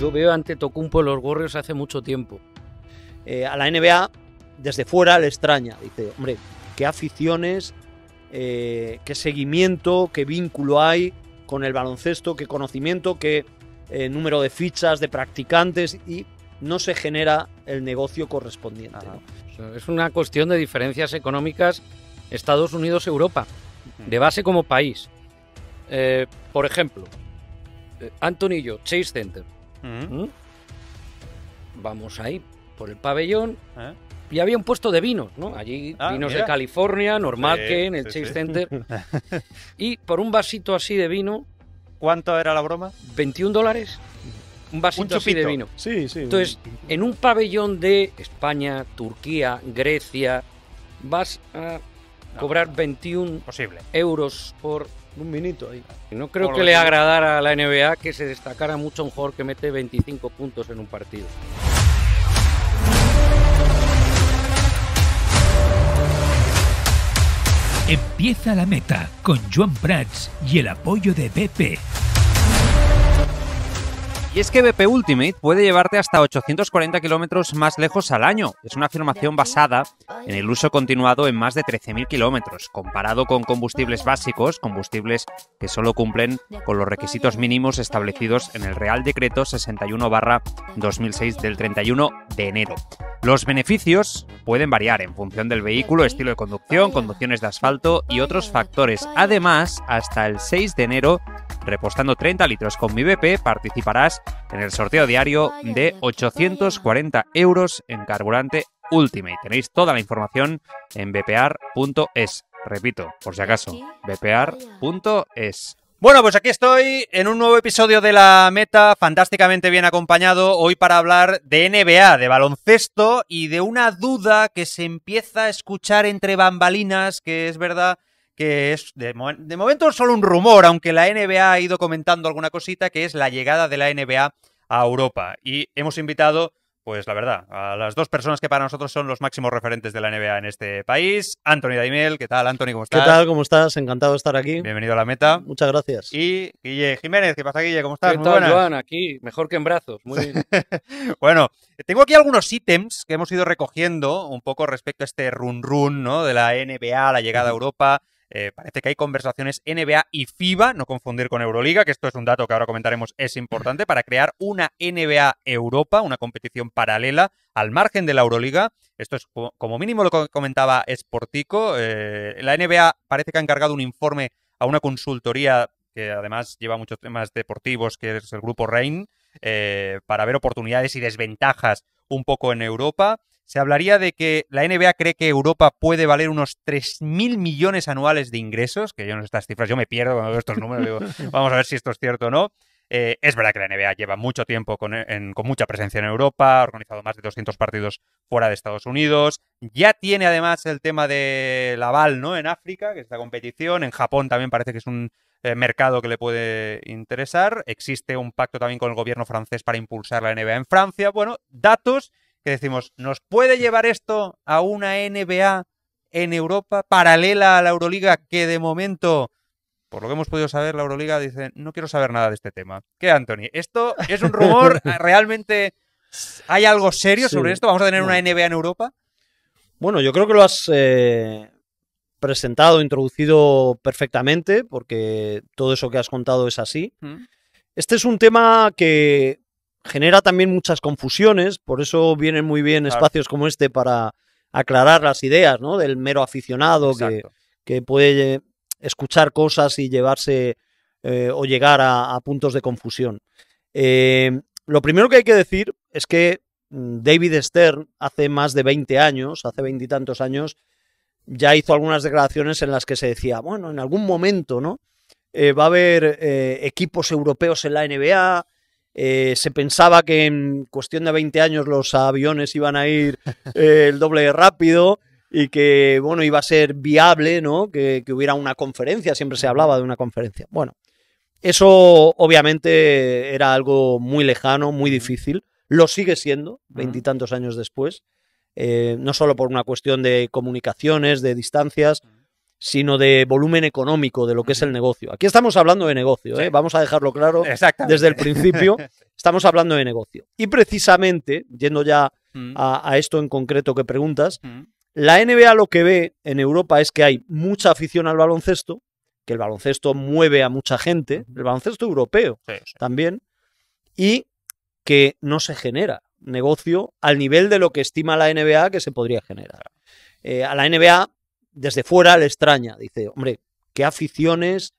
Yo veo ante Tocumpo los Gorrios hace mucho tiempo. Eh, a la NBA desde fuera le extraña. Dice, hombre, qué aficiones, eh, qué seguimiento, qué vínculo hay con el baloncesto, qué conocimiento, qué eh, número de fichas, de practicantes y no se genera el negocio correspondiente. Es una cuestión de diferencias económicas Estados Unidos-Europa, de base como país. por ejemplo, Antonillo, Chase Center, ¿Mm? Vamos ahí por el pabellón. ¿Eh? Y había un puesto de vinos, ¿no? Allí ah, vinos de California, normal que en el Chase Center. y por un vasito así de vino. ¿Cuánto era la broma? 21 dólares. Un vasito así de vino. Sí, sí. Entonces, en un pabellón de España, Turquía, Grecia, vas a cobrar 21 euros por un minuto ahí. No creo que le agradara a la NBA que se destacara mucho un jugador que mete 25 puntos en un partido. Empieza la meta con Joan Prats y el apoyo de Pepe. Y es que BP Ultimate puede llevarte hasta 840 kilómetros más lejos al año. Es una afirmación basada en el uso continuado en más de 13.000 kilómetros, comparado con combustibles básicos, combustibles que solo cumplen con los requisitos mínimos establecidos en el Real Decreto 61-2006 del 31 de enero. Los beneficios pueden variar en función del vehículo, estilo de conducción, conducciones de asfalto y otros factores. Además, hasta el 6 de enero repostando 30 litros con mi BP participarás en el sorteo diario de 840 euros en carburante Ultimate. Tenéis toda la información en bpear.es. Repito, por si acaso, bpear.es. Bueno, pues aquí estoy en un nuevo episodio de La Meta, fantásticamente bien acompañado hoy para hablar de NBA, de baloncesto y de una duda que se empieza a escuchar entre bambalinas, que es verdad que es de, momento solo un rumor, aunque la NBA ha ido comentando alguna cosita, que es la llegada de la NBA a Europa. Y hemos invitado, pues la verdad, a las dos personas que para nosotros son los máximos referentes de la NBA en este país. Anthony Daimel. ¿qué tal, Anthony? ¿Cómo estás? ¿Qué tal? ¿Cómo estás? Encantado de estar aquí. Bienvenido a la meta. Muchas gracias. Y Guille Jiménez, ¿qué pasa, Guille? ¿Cómo estás? ¿Qué tal, Joan? Aquí, mejor que en brazos. Muy bien. bueno, tengo aquí algunos ítems que hemos ido recogiendo un poco respecto a este run-run, ¿no? De la NBA, la llegada a Europa eh, parece que hay conversaciones NBA y FIBA, no confundir con Euroliga, que esto es un dato que ahora comentaremos, es importante, para crear una NBA Europa, una competición paralela al margen de la Euroliga. Esto es como mínimo lo que comentaba Sportico. Eh, la NBA parece que ha encargado un informe a una consultoría que además lleva muchos temas deportivos, que es el grupo Rein, eh, para ver oportunidades y desventajas un poco en Europa se hablaría de que la NBA cree que Europa puede valer unos 3.000 millones anuales de ingresos, que yo no sé estas cifras, yo me pierdo cuando veo estos números, digo, vamos a ver si esto es cierto o no. Eh, es verdad que la NBA lleva mucho tiempo con, mucha presencia en Europa, ha organizado más de 200 partidos fuera de Estados Unidos, ya tiene además el tema de la VAL, ¿no? en África, que es la competición, en Japón también parece que es un eh, mercado que le puede interesar, existe un pacto también con el gobierno francés para impulsar la NBA en Francia, bueno, datos que decimos, ¿nos puede llevar esto a una NBA en Europa paralela a la Euroliga que de momento, por lo que hemos podido saber, la Euroliga dice, no quiero saber nada de este tema? ¿Qué, Anthony? ¿Esto es un rumor? ¿Realmente hay algo serio sobre esto? ¿Vamos a tener una NBA en Europa? Bueno, yo creo que lo has eh, presentado, introducido perfectamente, porque todo eso que has contado es así. Mm. Este es un tema que genera también muchas confusiones, por eso vienen muy bien espacios como este para aclarar las ideas, ¿no? Del mero aficionado que, puede eh, escuchar cosas y llevarse eh, o llegar a, puntos de confusión. Em, lo primero que hay que decir es que mm, David Stern hace más de 20 años, hace veintitantos años, ya hizo algunas declaraciones en las que se decía, bueno, en algún momento, ¿no? Eh, va a haber equipos europeos en la NBA, eh, se pensaba que en cuestión de 20 años los aviones iban a ir eh, el doble rápido y que, bueno, iba a ser viable, ¿no? Que, hubiera una conferencia, siempre se hablaba de una conferencia. Bueno, eso obviamente era algo muy lejano, muy difícil, lo sigue siendo, veintitantos años después, eh, no solo por una cuestión de comunicaciones, de distancias, sino de volumen económico de lo que es el negocio. Aquí estamos hablando de negocio, ¿eh? vamos a dejarlo claro desde el principio. Estamos hablando de negocio. Y precisamente, yendo ya mm. a, esto en concreto que preguntas, mm. la NBA lo que ve en Europa es que hay mucha afición al baloncesto, que el baloncesto mueve a mucha gente, el baloncesto europeo también, y que no se genera negocio al nivel de lo que estima la NBA que se podría generar. Eh, a la NBA desde fuera le extraña. Dice, hombre, qué aficiones,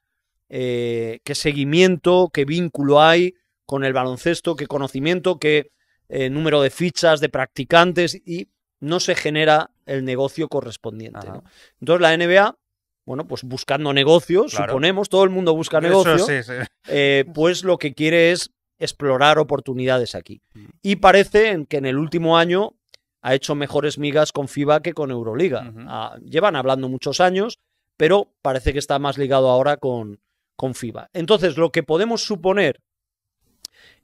eh, qué seguimiento, qué vínculo hay con el baloncesto, qué conocimiento, qué eh, número de fichas, de practicantes y no se genera el negocio correspondiente. Entonces la NBA, bueno, pues buscando negocios, suponemos, todo el mundo busca negocios, eh, pues lo que quiere es explorar oportunidades aquí. Mm. Y parece que en el último año ha hecho mejores migas con FIBA que con Euroliga. Ah, llevan hablando muchos años, pero parece que está más ligado ahora con, con FIBA. Entonces, lo que podemos suponer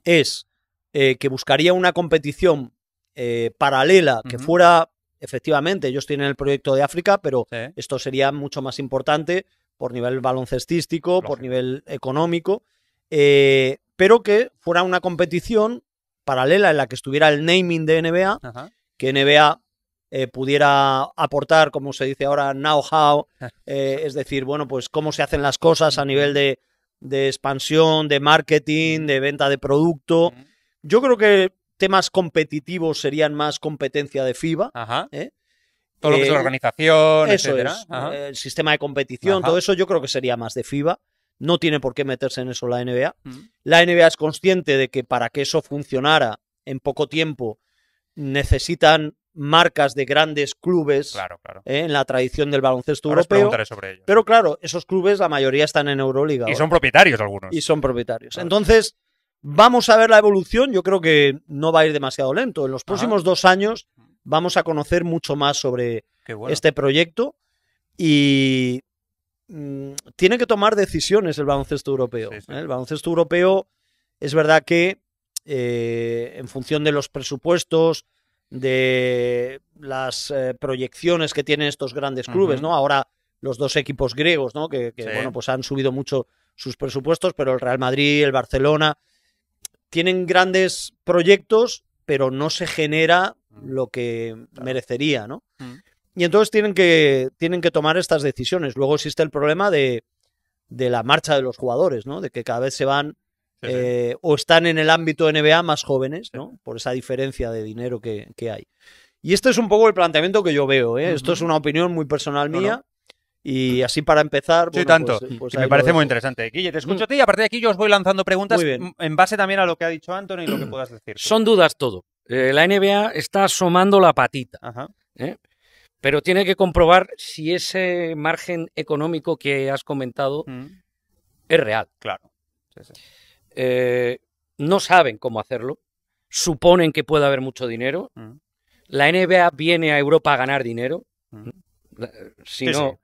es eh, que buscaría una competición eh, paralela que fuera, efectivamente, ellos tienen el proyecto de África, pero esto sería mucho más importante por nivel baloncestístico, por nivel económico, eh, pero que fuera una competición paralela en la que estuviera el naming de NBA que NBA eh, pudiera aportar, como se dice ahora, know-how, eh, es decir, bueno, pues cómo se hacen las cosas a nivel de, expansión, de marketing, de venta de producto. Yo creo que temas competitivos serían más competencia de FIBA. ¿eh? Todo lo que es la organización, eso el sistema de competición, todo eso yo creo que sería más de FIBA. No tiene por qué meterse en eso la NBA. La NBA es consciente de que para que eso funcionara en poco tiempo necesitan marcas de grandes clubes ¿eh? en la tradición del baloncesto europeo. Pero claro, esos clubes, la mayoría están en Euroliga. Y son propietarios algunos. Y son propietarios. Entonces, vamos a ver la evolución. Yo creo que no va a ir demasiado lento. En los próximos dos años vamos a conocer mucho más sobre este proyecto y mm, tiene que tomar decisiones el baloncesto europeo. ¿eh? El baloncesto europeo es verdad que eh, en función de los presupuestos, de las eh, proyecciones que tienen estos grandes clubes, ¿no? Ahora los dos equipos griegos, ¿no? Que, bueno, pues han subido mucho sus presupuestos, pero el Real Madrid, el Barcelona, tienen grandes proyectos, pero no se genera mm. lo que merecería, ¿no? Mm. Y entonces tienen que, tienen que tomar estas decisiones. Luego existe el problema de, de la marcha de los jugadores, ¿no? De que cada vez se van eh, o están en el ámbito NBA más jóvenes, ¿no? Por esa diferencia de dinero que, hay. Y este es un poco el planteamiento que yo veo, ¿eh? Esto es una opinión muy personal mía. Y así para empezar. Sí, tanto. Pues, pues me parece muy interesante. Guille, te escucho a mm. ti y a partir de aquí yo os voy lanzando preguntas en base también a lo que ha dicho Antonio y lo que puedas decir. Son dudas todo. Eh, la NBA está asomando la patita. Pero tiene que comprobar si ese margen económico que has comentado mm. es real. Claro. Sí, eh, no saben cómo hacerlo, suponen que puede haber mucho dinero. Mm. La NBA viene a Europa a ganar dinero. Mm. Eh, si no,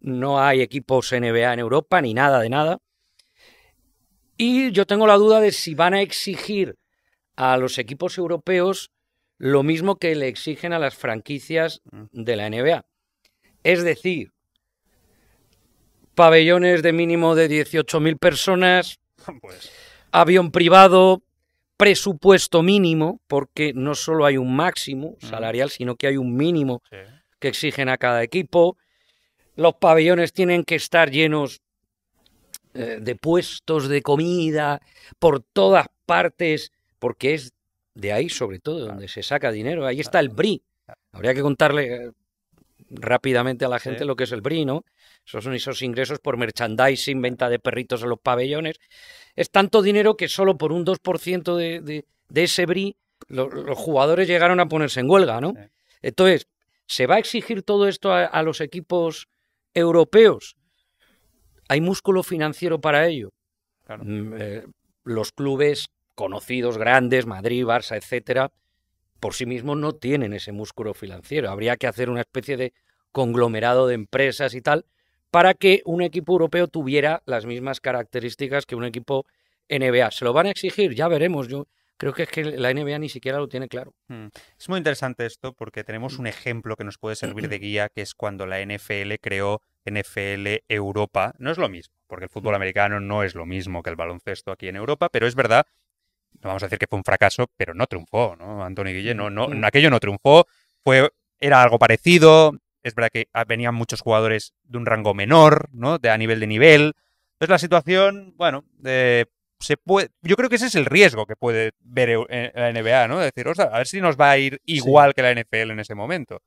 no hay equipos NBA en Europa ni nada de nada. Y yo tengo la duda de si van a exigir a los equipos europeos lo mismo que le exigen a las franquicias mm. de la NBA. Es decir, pabellones de mínimo de 18.000 personas, pues avión privado, presupuesto mínimo, porque no solo hay un máximo salarial, sino que hay un mínimo que exigen a cada equipo. Los pabellones tienen que estar llenos eh, de puestos de comida por todas partes, porque es de ahí sobre todo donde se saca dinero. Ahí está el BRI. Habría que contarle eh, rápidamente a la gente lo que es el BRI, ¿no? Esos son esos ingresos por merchandising, venta de perritos en los pabellones. Es tanto dinero que solo por un 2% de, ese BRI los jugadores llegaron a ponerse en huelga, ¿no? Entonces, ¿se va a exigir todo esto a, los equipos europeos? ¿Hay músculo financiero para ello? Mm, eh, los clubes conocidos, grandes, Madrid, Barça, etcétera, por sí mismo no tienen ese músculo financiero. Habría que hacer una especie de conglomerado de empresas y tal para que un equipo europeo tuviera las mismas características que un equipo NBA. ¿Se lo van a exigir? Ya veremos. Yo creo que es que la NBA ni siquiera lo tiene claro. Mm. Es muy interesante esto porque tenemos un mm. ejemplo que nos puede servir de guía, que es cuando la NFL creó NFL Europa. No es lo mismo, porque el fútbol mm. americano no es lo mismo que el baloncesto aquí en Europa, pero es verdad no vamos a decir que fue un fracaso, pero no triunfó, ¿no? Antonio Guille, no, no, mm. aquello no triunfó, fue, era algo parecido, es verdad que venían muchos jugadores de un rango menor, ¿no? De, a nivel de nivel. Entonces la situación, bueno, eh, se puede, yo creo que ese es el riesgo que puede ver eh, la NBA, ¿no? decir, o a ver si nos va a ir igual que la NFL en ese momento.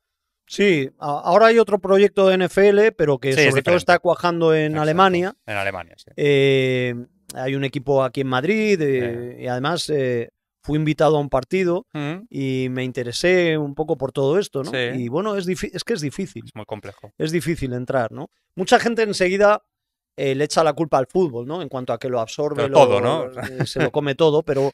Sí, ahora hay otro proyecto de NFL, pero que sobre todo está cuajando en Alemania. En Alemania, sí. Eh, hay un equipo aquí en Madrid eh, y además eh, fui invitado a un partido mm. y me interesé un poco por todo esto, ¿no? Y bueno, es, es que es difícil. Es muy complejo. Es difícil entrar, ¿no? Mucha gente enseguida eh, le echa la culpa al fútbol, ¿no? En cuanto a que lo absorbe, todo, ¿no? se lo come todo, pero...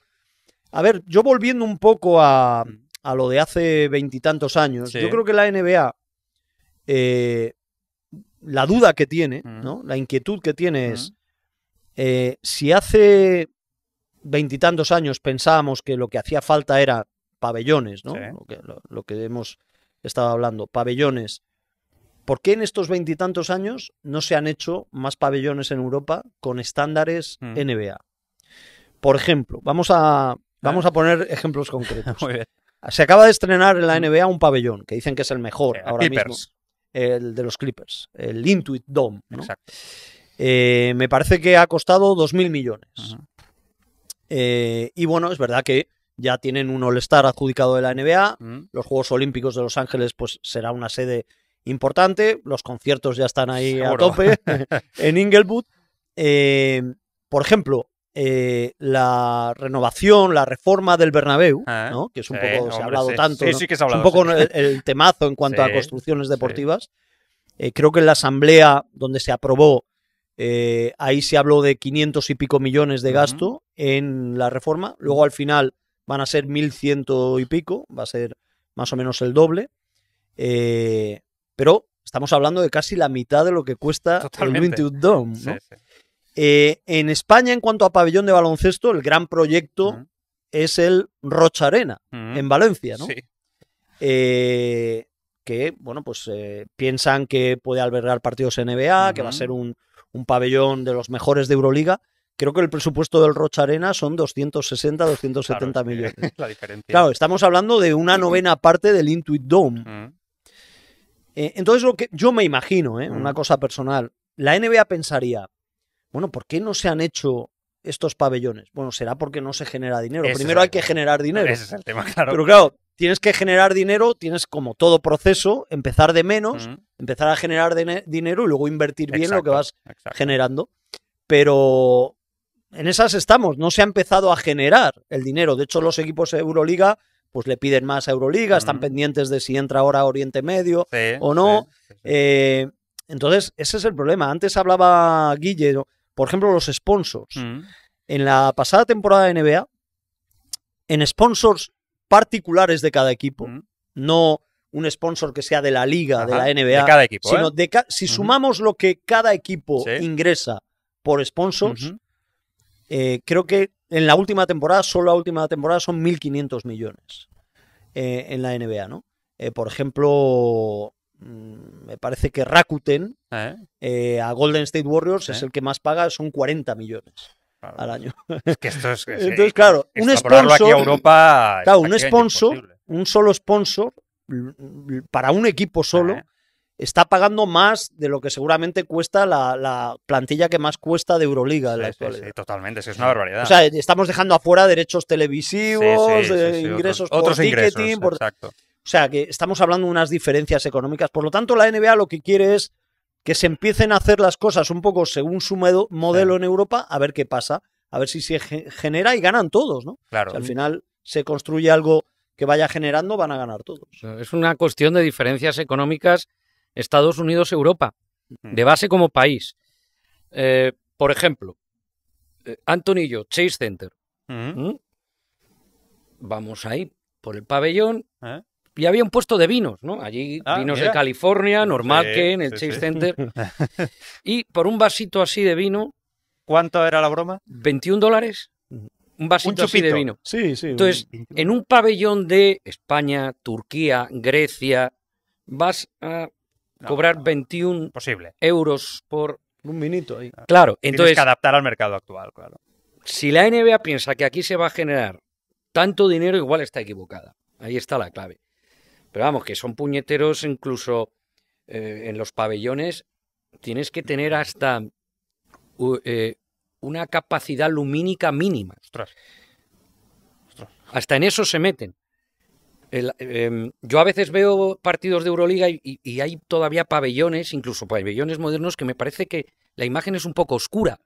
A ver, yo volviendo un poco a, a lo de hace veintitantos años, yo creo que la NBA, la duda que tiene, mm. ¿no? La inquietud que tiene es mm. Eh, si hace veintitantos años pensábamos que lo que hacía falta era pabellones, ¿no? Lo, que, hemos estado hablando, pabellones. ¿Por qué en estos veintitantos años no se han hecho más pabellones en Europa con estándares mm. NBA? Por ejemplo, vamos a, vamos ah. a poner ejemplos concretos. Se acaba de estrenar en la NBA un pabellón que dicen que es el mejor ahora mismo. El de los Clippers, el Intuit Dome. Exacto. Eh, me parece que ha costado 2.000 millones. Eh, y bueno, es verdad que ya tienen un All-Star adjudicado de la NBA. Mm. Los Juegos Olímpicos de Los Ángeles, pues será una sede importante. Los conciertos ya están ahí a tope en Inglewood. Eh, por ejemplo, la renovación, la reforma del Bernabéu, ah, que es un poco, se ha hablado tanto, es un poco el, temazo en cuanto a construcciones deportivas. creo que en la asamblea donde se aprobó eh, ahí se habló de 500 y pico millones de gasto en la reforma. Luego al final van a ser 1.100 y pico, va a ser más o menos el doble. Eh, pero estamos hablando de casi la mitad de lo que cuesta el 21 Dome. Eh, en España, en cuanto a pabellón de baloncesto, el gran proyecto es el Rocha Arena, en Valencia, ¿no? que, bueno, pues piensan que puede albergar partidos NBA, que va a ser un, un pabellón de los mejores de Euroliga, creo que el presupuesto del Rocha Arena son 260, 270 millones. Claro, estamos hablando de una novena parte del Intuit Dome. Mm. Eh, entonces, lo que yo me imagino, ¿eh? una mm. cosa personal, la NBA pensaría, bueno, ¿por qué no se han hecho estos pabellones? Bueno, será porque no se genera dinero. Primero hay que generar dinero. Ese es el tema, claro. Pero claro, tienes que generar dinero, tienes como todo proceso, empezar de menos, empezar a generar dinero y luego invertir bien lo que vas generando. Pero en esas estamos, no se ha empezado a generar el dinero. De hecho, los equipos de Euroliga pues le piden más a Euroliga, están pendientes de si entra ahora Oriente Medio o no. Eh, entonces, ese es el problema. Antes hablaba Guille, por ejemplo, los sponsors. En la pasada temporada de NBA, en sponsors particulares de cada equipo, no un sponsor que sea de la liga, de la NBA, sino ¿eh? de si sumamos lo que cada equipo ingresa por sponsors, eh, creo que en la última temporada, solo la última temporada, son 1.500 millones eh, en la NBA, ¿no? por ejemplo, mm, me parece que Rakuten a Golden State Warriors es el que más paga, son 40 millones al año. Entonces, claro, un sponsor. Aquí Europa, un sponsor, un solo sponsor, para un equipo solo, está pagando más de lo que seguramente cuesta la, plantilla que más cuesta de Euroliga. Sí, totalmente, es una barbaridad. O sea, estamos dejando afuera derechos televisivos, eh, ingresos otros, por ticketing. O sea, que estamos hablando de unas diferencias económicas. Por lo tanto, la NBA lo que quiere es que se empiecen a hacer las cosas un poco según su modelo en Europa, a ver qué pasa, a ver si se genera y ganan todos, ¿no? Claro. al final se construye algo que vaya generando, van a ganar todos. Es una cuestión de diferencias económicas Estados Unidos-Europa, de base como país. Eh, por ejemplo, eh, Antonillo Chase Center. ¿Mm? Vamos ahí, por el pabellón, ¿Eh? y había un puesto de vinos, ¿no? Allí, ah, vinos de California, normal que en el Chase Center. Y por un vasito así de vino. ¿Cuánto era la broma? 21 dólares. Un vasito así de vino. Sí, sí. Entonces, en un pabellón de España, Turquía, Grecia, vas a cobrar 21 euros por. Un minuto ahí. Claro, entonces. Tienes que adaptar al mercado actual, claro. Si la NBA piensa que aquí se va a generar tanto dinero, igual está equivocada. Ahí está la clave. Pero vamos, que son puñeteros incluso eh, en los pabellones. Tienes que tener hasta eh, una capacidad lumínica mínima. Hasta en eso se meten. Em, yo a veces veo partidos de Euroliga y, hay todavía pabellones, incluso pabellones modernos, que me parece que la imagen es un poco oscura.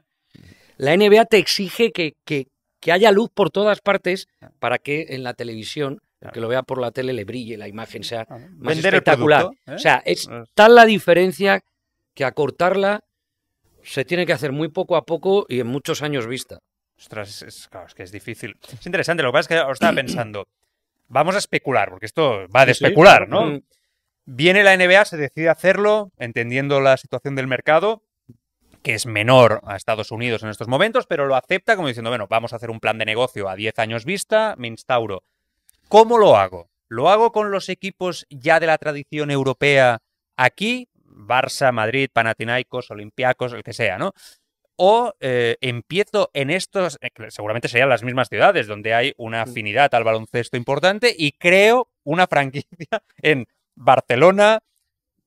La NBA te exige que, que haya luz por todas partes ah. para que en la televisión que lo vea por la tele, le brille la imagen, sea más espectacular. ¿eh? O sea, es tal la diferencia que acortarla se tiene que hacer muy poco a poco y en muchos años vista. Ostras, es, que es difícil. Es interesante, lo que pasa es que os estaba pensando, vamos a especular, porque esto va de especular, ¿no? Viene la NBA, se decide hacerlo, entendiendo la situación del mercado, que es menor a Estados Unidos en estos momentos, pero lo acepta como diciendo, bueno, vamos a hacer un plan de negocio a 10 años vista, me instauro. ¿Cómo lo hago? ¿Lo hago con los equipos ya de la tradición europea aquí? Barça, Madrid, Panathinaikos, Olympiacos, el que sea, ¿no? o eh, empiezo en estos, eh, seguramente serían las mismas ciudades donde hay una afinidad al baloncesto importante y creo una franquicia en Barcelona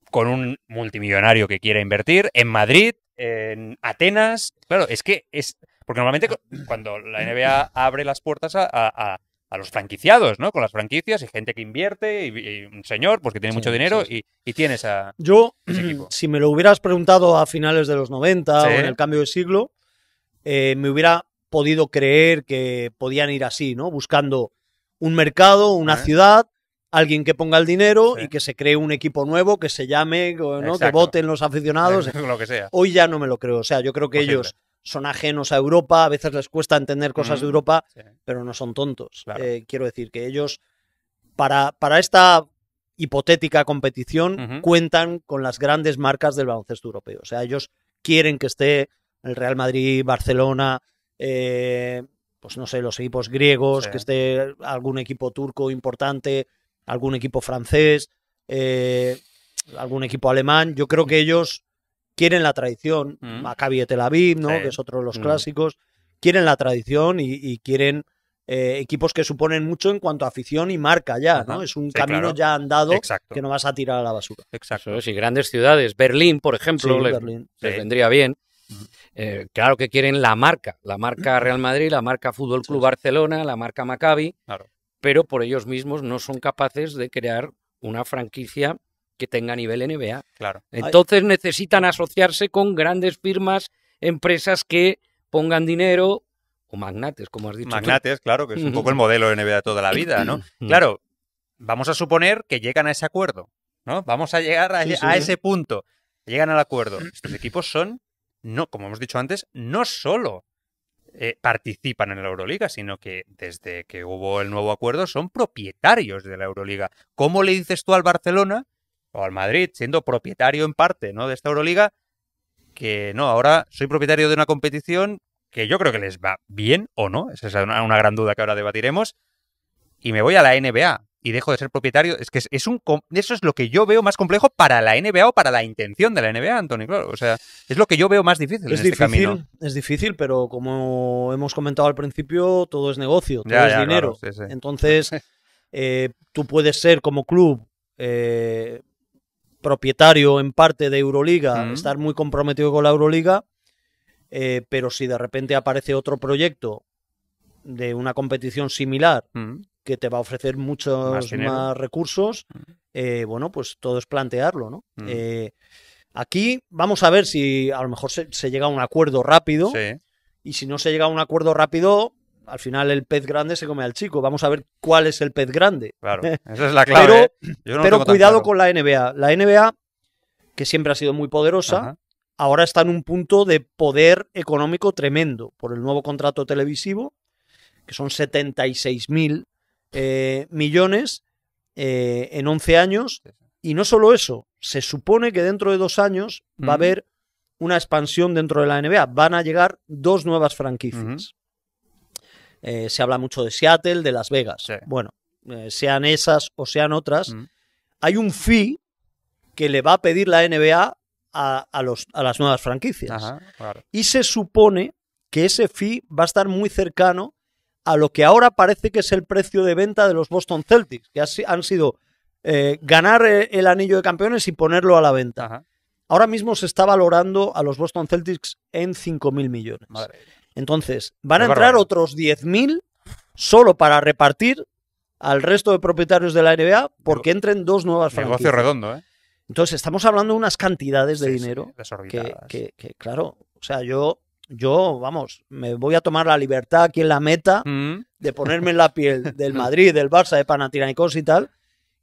con un multimillonario que quiera invertir, en Madrid, en Atenas. Claro, es que es... Porque normalmente cuando la NBA abre las puertas a, a los franquiciados, ¿no? Con las franquicias y gente que invierte y, un señor pues que tiene mucho dinero Y, y, tiene esa, Yo, mm, si me lo hubieras preguntado a finales de los 90 o en el cambio de siglo, eh, me hubiera podido creer que podían ir así, ¿no? Buscando un mercado, una eh. ciudad, alguien que ponga el dinero y que se cree un equipo nuevo, que se llame, ¿no? que voten los aficionados. lo que sea. Hoy ya no me lo creo. O sea, yo creo que ellos son ajenos a Europa, a veces les cuesta entender cosas de mm, Europa, pero no son tontos. Eh, quiero decir que ellos, para, para esta hipotética competición, cuentan con las grandes marcas del baloncesto europeo. O sea, ellos quieren que esté el Real Madrid, Barcelona, eh, pues no sé, los equipos griegos, que esté algún equipo turco importante, algún equipo francés, eh, algún equipo alemán. Yo creo que ellos quieren la tradición, mm. Maccabi Tel Aviv, ¿no? que es otro de los mm. clásicos, quieren la tradición y, quieren eh, equipos que suponen mucho en cuanto a afición y marca ya, ¿no? Es un camino ya andado que no vas a tirar a la basura. Exacto. Sí, grandes ciudades, Berlín, por ejemplo, vendría bien. Eh, claro que quieren la marca, la marca Real Madrid, la marca Fútbol Club Barcelona, la marca Maccabi, pero por ellos mismos no son capaces de crear una franquicia que tenga nivel NBA. Claro. Entonces necesitan asociarse con grandes firmas, empresas que pongan dinero o magnates, como has dicho. Magnates, claro, que es un poco el modelo de NBA toda la vida, ¿no? Mm. claro, vamos a suponer que llegan a ese acuerdo, ¿no? Vamos a llegar a, ese punto. Llegan al acuerdo. Estos equipos son, no, como hemos dicho antes, no solo eh, participan en la Euroliga, sino que desde que hubo el nuevo acuerdo son propietarios de la Euroliga. ¿Cómo le dices tú al Barcelona o al Madrid, siendo propietario en parte, ¿no? De esta Euroliga, que no, ahora soy propietario de una competición que yo creo que les va bien o no, esa es una, gran duda que ahora debatiremos, y me voy a la NBA y dejo de ser propietario, es que es, un eso es lo que yo veo más complejo para la NBA o para la intención de la NBA, Antonio, claro, o sea, es lo que yo veo más difícil es en difícil, este camino. Es difícil, pero como hemos comentado al principio, todo es negocio, todo es dinero. Entonces, eh, tú puedes ser como club eh, propietario en parte de Euroliga, estar muy comprometido con la Euroliga, eh, pero si de repente aparece otro proyecto de una competición similar que te va a ofrecer muchos más, recursos, eh, bueno, pues todo es plantearlo, ¿no? Eh, aquí vamos a ver si a lo mejor se, llega a un acuerdo rápido. Y si no se llega a un acuerdo rápido, al final el pez grande se come al chico. Vamos a ver cuál es el pez grande. Claro, esa es la clave. Pero, ¿eh? cuidado con la NBA. La NBA, que siempre ha sido muy poderosa, ahora está en un punto de poder económico tremendo por el nuevo contrato televisivo, que son 76 mil eh, millones eh, en 11 años. Y no solo eso, se supone que dentro de dos años va a haber una expansión dentro de la NBA. Van a llegar dos nuevas franquicias. Eh, se habla mucho de Seattle, de Las Vegas. Bueno, eh, sean esas o sean otras, mm. hay un fee que le va a pedir la NBA a, a, las nuevas franquicias. Y se supone que ese fee va a estar muy cercano a lo que ahora parece que es el precio de venta de los Boston Celtics, que han sido eh, ganar e, el anillo de campeones y ponerlo a la venta. Ahora mismo se está valorando a los Boston Celtics en 5.000 millones. Entonces, van a entrar otros 10.000 solo para repartir al resto de propietarios de la NBA porque entren dos nuevas franquicias. Negocio redondo, ¿eh? Entonces, estamos hablando de unas cantidades de dinero que, claro, o sea, yo, yo, vamos, me voy a tomar la libertad aquí en la meta mm. de ponerme en la piel del Madrid, del Barça, de Panathinaikos y tal,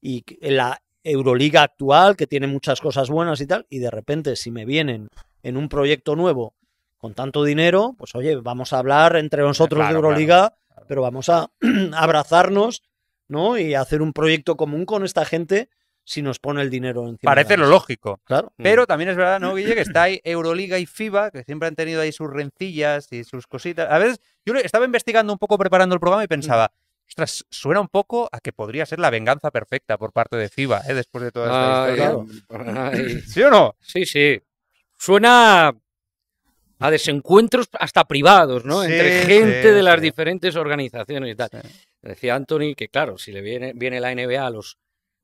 y en la Euroliga actual, que tiene muchas cosas buenas y tal, y de repente si me vienen en un proyecto nuevo con tanto dinero, pues oye, vamos a hablar entre nosotros de Euroliga, pero vamos a abrazarnos, ¿no? Y hacer un proyecto común con esta gente si nos pone el dinero encima. Parece lo lógico. Claro. Pero mm. también es verdad, ¿no, Guille? Que está ahí Euroliga y FIBA, que siempre han tenido ahí sus rencillas y sus cositas. A veces, yo estaba investigando un poco preparando el programa y pensaba, mm. ostras, suena un poco a que podría ser la venganza perfecta por parte de FIBA, ¿eh? después de toda esta historia. ¿Sí o no? Sí, sí. Suena a desencuentros hasta privados, ¿no? Entre gente de las diferentes organizaciones y tal. Decía Anthony que, claro, si le viene, viene la NBA a los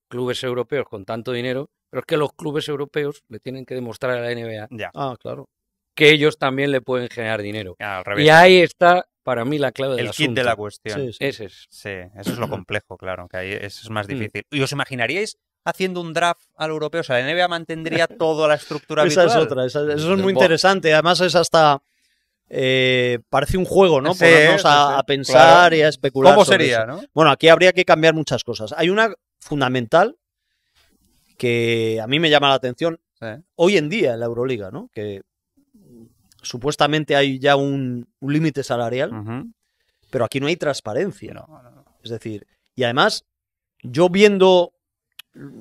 clubes europeos con tanto dinero, pero es que los clubes europeos le tienen que demostrar a la NBA ah, claro. que ellos también le pueden generar dinero. Y ahí está para mí la clave del El kit de la cuestión. Sí, es. eso es lo complejo, claro, que ahí es más mm. difícil. ¿Y os imaginaríais haciendo un draft al europeo? O sea, la NBA mantendría toda la estructura esa Es otra, esa es otra, eso es muy interesante. Además es hasta... Eh, parece un juego, ¿no? Ponernos a, pensar y a especular. ¿Cómo sería, ¿no? Bueno, aquí habría que cambiar muchas cosas. Hay una fundamental que a mí me llama la atención hoy en día en la Euroliga, ¿no? Que supuestamente hay ya un, límite salarial, pero aquí no hay transparencia. no, es decir, y además, yo viendo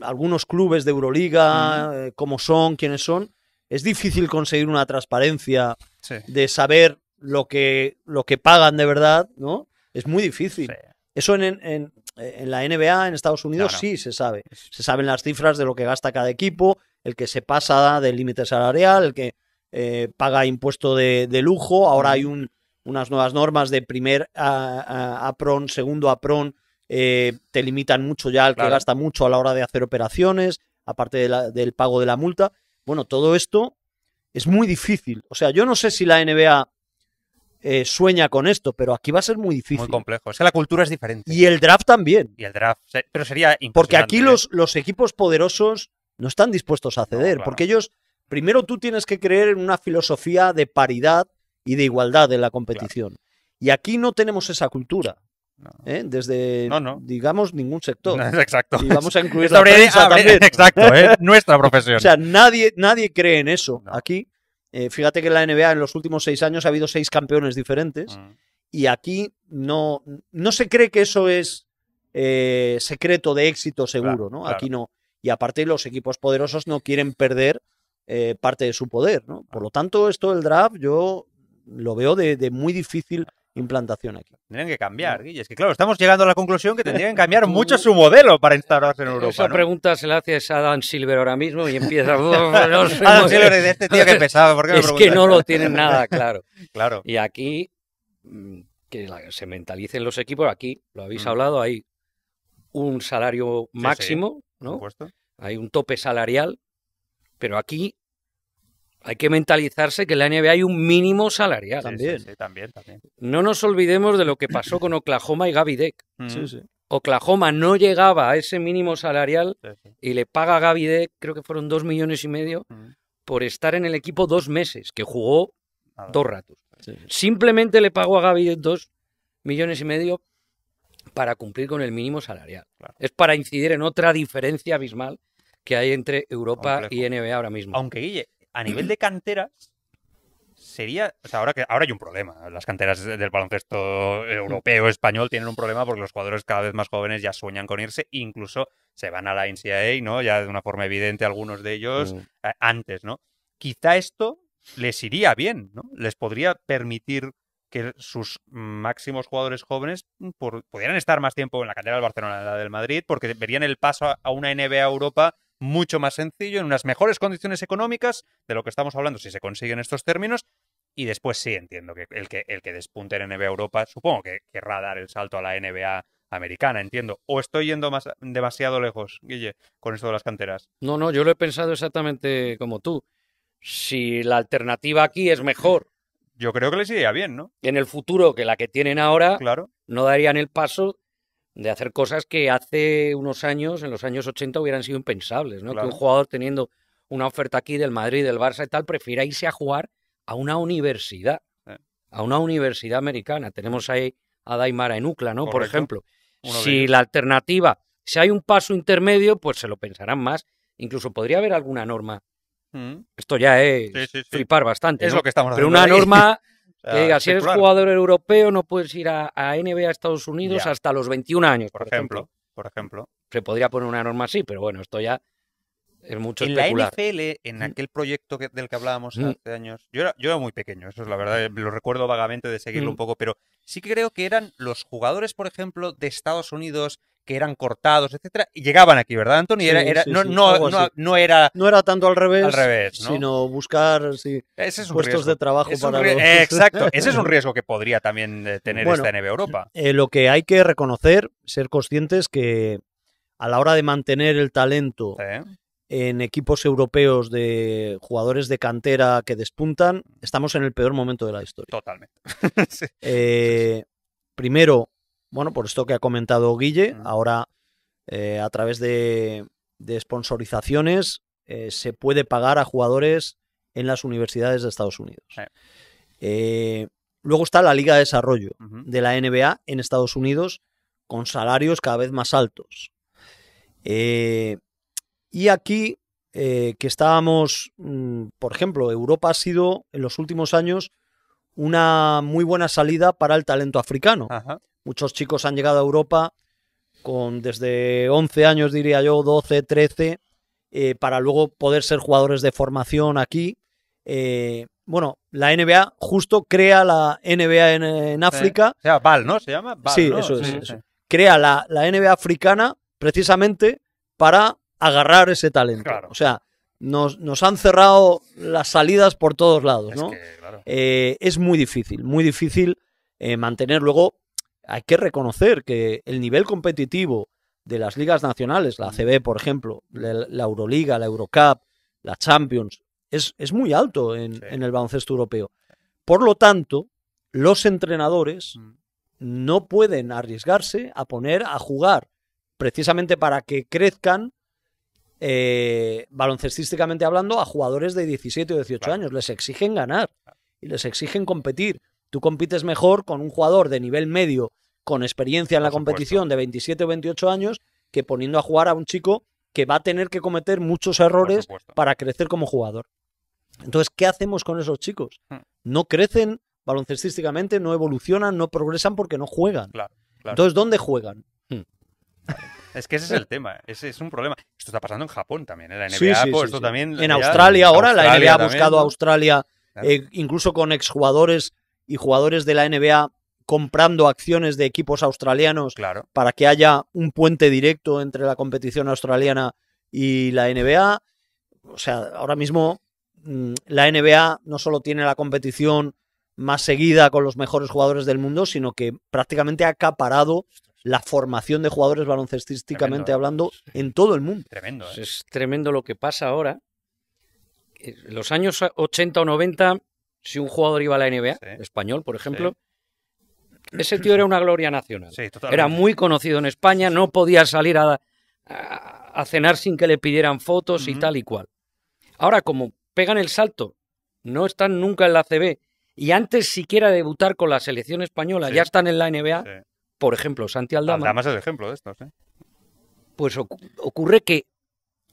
algunos clubes de Euroliga, eh, cómo son, quiénes son, es difícil conseguir una transparencia de saber lo que, lo que pagan de verdad, ¿no? Es muy difícil. Eso en, en, la NBA, en Estados Unidos, sí se sabe. Se saben las cifras de lo que gasta cada equipo, el que se pasa del límite salarial, el que eh, paga impuesto de, lujo. Ahora hay un, unas nuevas normas de primer apron segundo apron eh, te limitan mucho ya al que gasta mucho a la hora de hacer operaciones, aparte del pago de la multa. Bueno, todo esto es muy difícil. O sea, yo no sé si la NBA eh, sueña con esto, pero aquí va a ser muy difícil. Muy complejo. Es que la cultura es diferente. Y el draft también. Y el draft. Pero sería Porque aquí ¿eh? los, equipos poderosos no están dispuestos a ceder. Porque ellos, primero tú tienes que creer en una filosofía de paridad y de igualdad en la competición. Y aquí no tenemos esa cultura. ¿Eh? Desde, digamos, ningún sector. exacto. Y vamos a incluir Exacto, ¿eh? nuestra profesión. o sea, nadie, nadie cree en eso. Aquí, eh, fíjate que en la NBA en los últimos seis años ha habido seis campeones diferentes mm. y aquí no, no se cree que eso es secreto de éxito seguro, ¿no? Aquí no. Y aparte los equipos poderosos no quieren perder parte de su poder, ¿no? Por ah. lo tanto, esto del draft yo lo veo de muy difícil implantación aquí. Tienen que cambiar, Guille. Es que claro, estamos llegando a la conclusión que tendrían que cambiar mucho su modelo para instalarse en Europa. Esa pregunta se la hace a Dan Silver ahora mismo y empieza... no es que no lo tienen nada claro. claro. Y aquí, mm, que se mentalicen los equipos, aquí, lo habéis mm. hablado, hay un salario máximo, ¿no? Hay un tope salarial, pero aquí hay que mentalizarse que en la NBA hay un mínimo salarial. También. No nos olvidemos de lo que pasó con Oklahoma y Gaby Deck. Mm. Oklahoma no llegaba a ese mínimo salarial y le paga a Gaby Deck, creo que fueron dos millones y medio, mm. por estar en el equipo dos meses, que jugó dos ratos. Simplemente le pagó a Gaby Deck dos millones y medio para cumplir con el mínimo salarial. Es para incidir en otra diferencia abismal que hay entre Europa y NBA ahora mismo. Aunque Guille, a nivel de canteras, sería. O sea, ahora, que, ahora hay un problema. Las canteras del baloncesto europeo, español, tienen un problema porque los jugadores cada vez más jóvenes ya sueñan con irse, incluso se van a la NCAA, ¿no? Ya de una forma evidente, algunos de ellos mm. eh, antes, ¿no? Quizá esto les iría bien, ¿no? Les podría permitir que sus máximos jugadores jóvenes mm, pudieran estar más tiempo en la cantera del Barcelona, y la del Madrid, porque verían el paso a una NBA Europa mucho más sencillo, en unas mejores condiciones económicas, de lo que estamos hablando si se consiguen estos términos. Y después sí entiendo que el que, el que despunte en NBA Europa, supongo que querrá dar el salto a la NBA americana, entiendo. ¿O estoy yendo demasiado lejos, Guille, con esto de las canteras? No, no, yo lo he pensado exactamente como tú. Si la alternativa aquí es mejor. Yo creo que les iría bien, ¿no? En el futuro que la que tienen ahora, claro. no darían el paso de hacer cosas que hace unos años, en los años 80, hubieran sido impensables, ¿no? Que un jugador teniendo una oferta aquí del Madrid, del Barça y tal, prefiera irse a jugar a una universidad, eh. a una universidad americana. Tenemos ahí a Daimara en UCLA, ¿no? Por ejemplo. si la alternativa, si hay un paso intermedio, pues se lo pensarán más. Incluso podría haber alguna norma. Mm. Esto ya es flipar bastante. Es lo que estamos Pero una norma eh, que si eres jugador europeo no puedes ir a, NBA a Estados Unidos hasta los 21 años. Por, ejemplo, por ejemplo. Se podría poner una norma así, pero bueno, esto ya es mucho En la NFL, en mm. aquel proyecto del que hablábamos mm. hace años, yo era, yo era muy pequeño, eso es la verdad, eh, lo recuerdo vagamente de seguirlo mm. un poco, pero sí que creo que eran los jugadores, por ejemplo, de Estados Unidos que eran cortados, etcétera, y llegaban aquí, ¿verdad, Antonio? no, era... No era tanto al revés, al revés sino buscar puestos de trabajo para los... Exacto, ese es un riesgo que podría también eh, tener esta NBA Europa. Eh, lo que hay que reconocer, ser conscientes que a la hora de mantener el talento en equipos europeos de jugadores de cantera que despuntan, estamos en el peor momento de la historia. Totalmente. Eh, primero, bueno, por esto que ha comentado Guille, ahora eh, a través de, de sponsorizaciones eh, se puede pagar a jugadores en las universidades de Estados Unidos. Eh, luego está la Liga de Desarrollo de la NBA en Estados Unidos con salarios cada vez más altos. y aquí que estábamos, mm, por ejemplo, Europa ha sido en los últimos años una muy buena salida para el talento africano, Muchos chicos han llegado a Europa con desde 11 años, diría yo, 12, 13, eh, para luego poder ser jugadores de formación aquí. Eh, bueno, la NBA justo crea la NBA en, África. O sea, Val, ¿no? Se llama Val, Sí, ¿no? eso es. Sí, eso. Crea la, NBA africana precisamente para agarrar ese talento. O sea, nos, han cerrado las salidas por todos lados, ¿no? Eh, es, muy difícil, muy difícil mantener luego hay que reconocer que el nivel competitivo de las ligas nacionales, la CB, por ejemplo, la, Euroliga, la Eurocup, la Champions, es, muy alto en, el baloncesto europeo. Por lo tanto, los entrenadores no pueden arriesgarse a poner a jugar precisamente para que crezcan eh, baloncestísticamente hablando a jugadores de 17 o 18 años. Les exigen ganar y les exigen competir. Tú compites mejor con un jugador de nivel medio, con experiencia en la competición de 27 o 28 años, que poniendo a jugar a un chico que va a tener que cometer muchos errores para crecer como jugador. Entonces, ¿qué hacemos con esos chicos? Hmm. No crecen baloncestísticamente, no evolucionan, no progresan porque no juegan. Entonces, ¿dónde juegan? Hmm. Es que ese es el tema, ese es un problema. Esto está pasando en Japón también, en la NBA, pues En Australia ahora, la NBA ha buscado a Australia, eh, incluso con exjugadores y jugadores de la NBA comprando acciones de equipos australianos para que haya un puente directo entre la competición australiana y la NBA. O sea, ahora mismo mm, la NBA no solo tiene la competición más seguida con los mejores jugadores del mundo, sino que prácticamente ha acaparado la formación de jugadores baloncestísticamente hablando en todo el mundo. Tremendo. Pues ¿eh? Es tremendo lo que pasa ahora. Eh, los años 80 o 90 si un jugador iba a la NBA, español, por ejemplo, ese tío era una gloria nacional. era muy conocido en España, no podía salir a, cenar sin que le pidieran fotos y tal y cual. Ahora, como pegan el salto, no están nunca en la CB y antes siquiera debutar con la selección española, ya están en la NBA, por ejemplo, Santi Aldama. Aldama es el ejemplo de estos. Pues ocurre que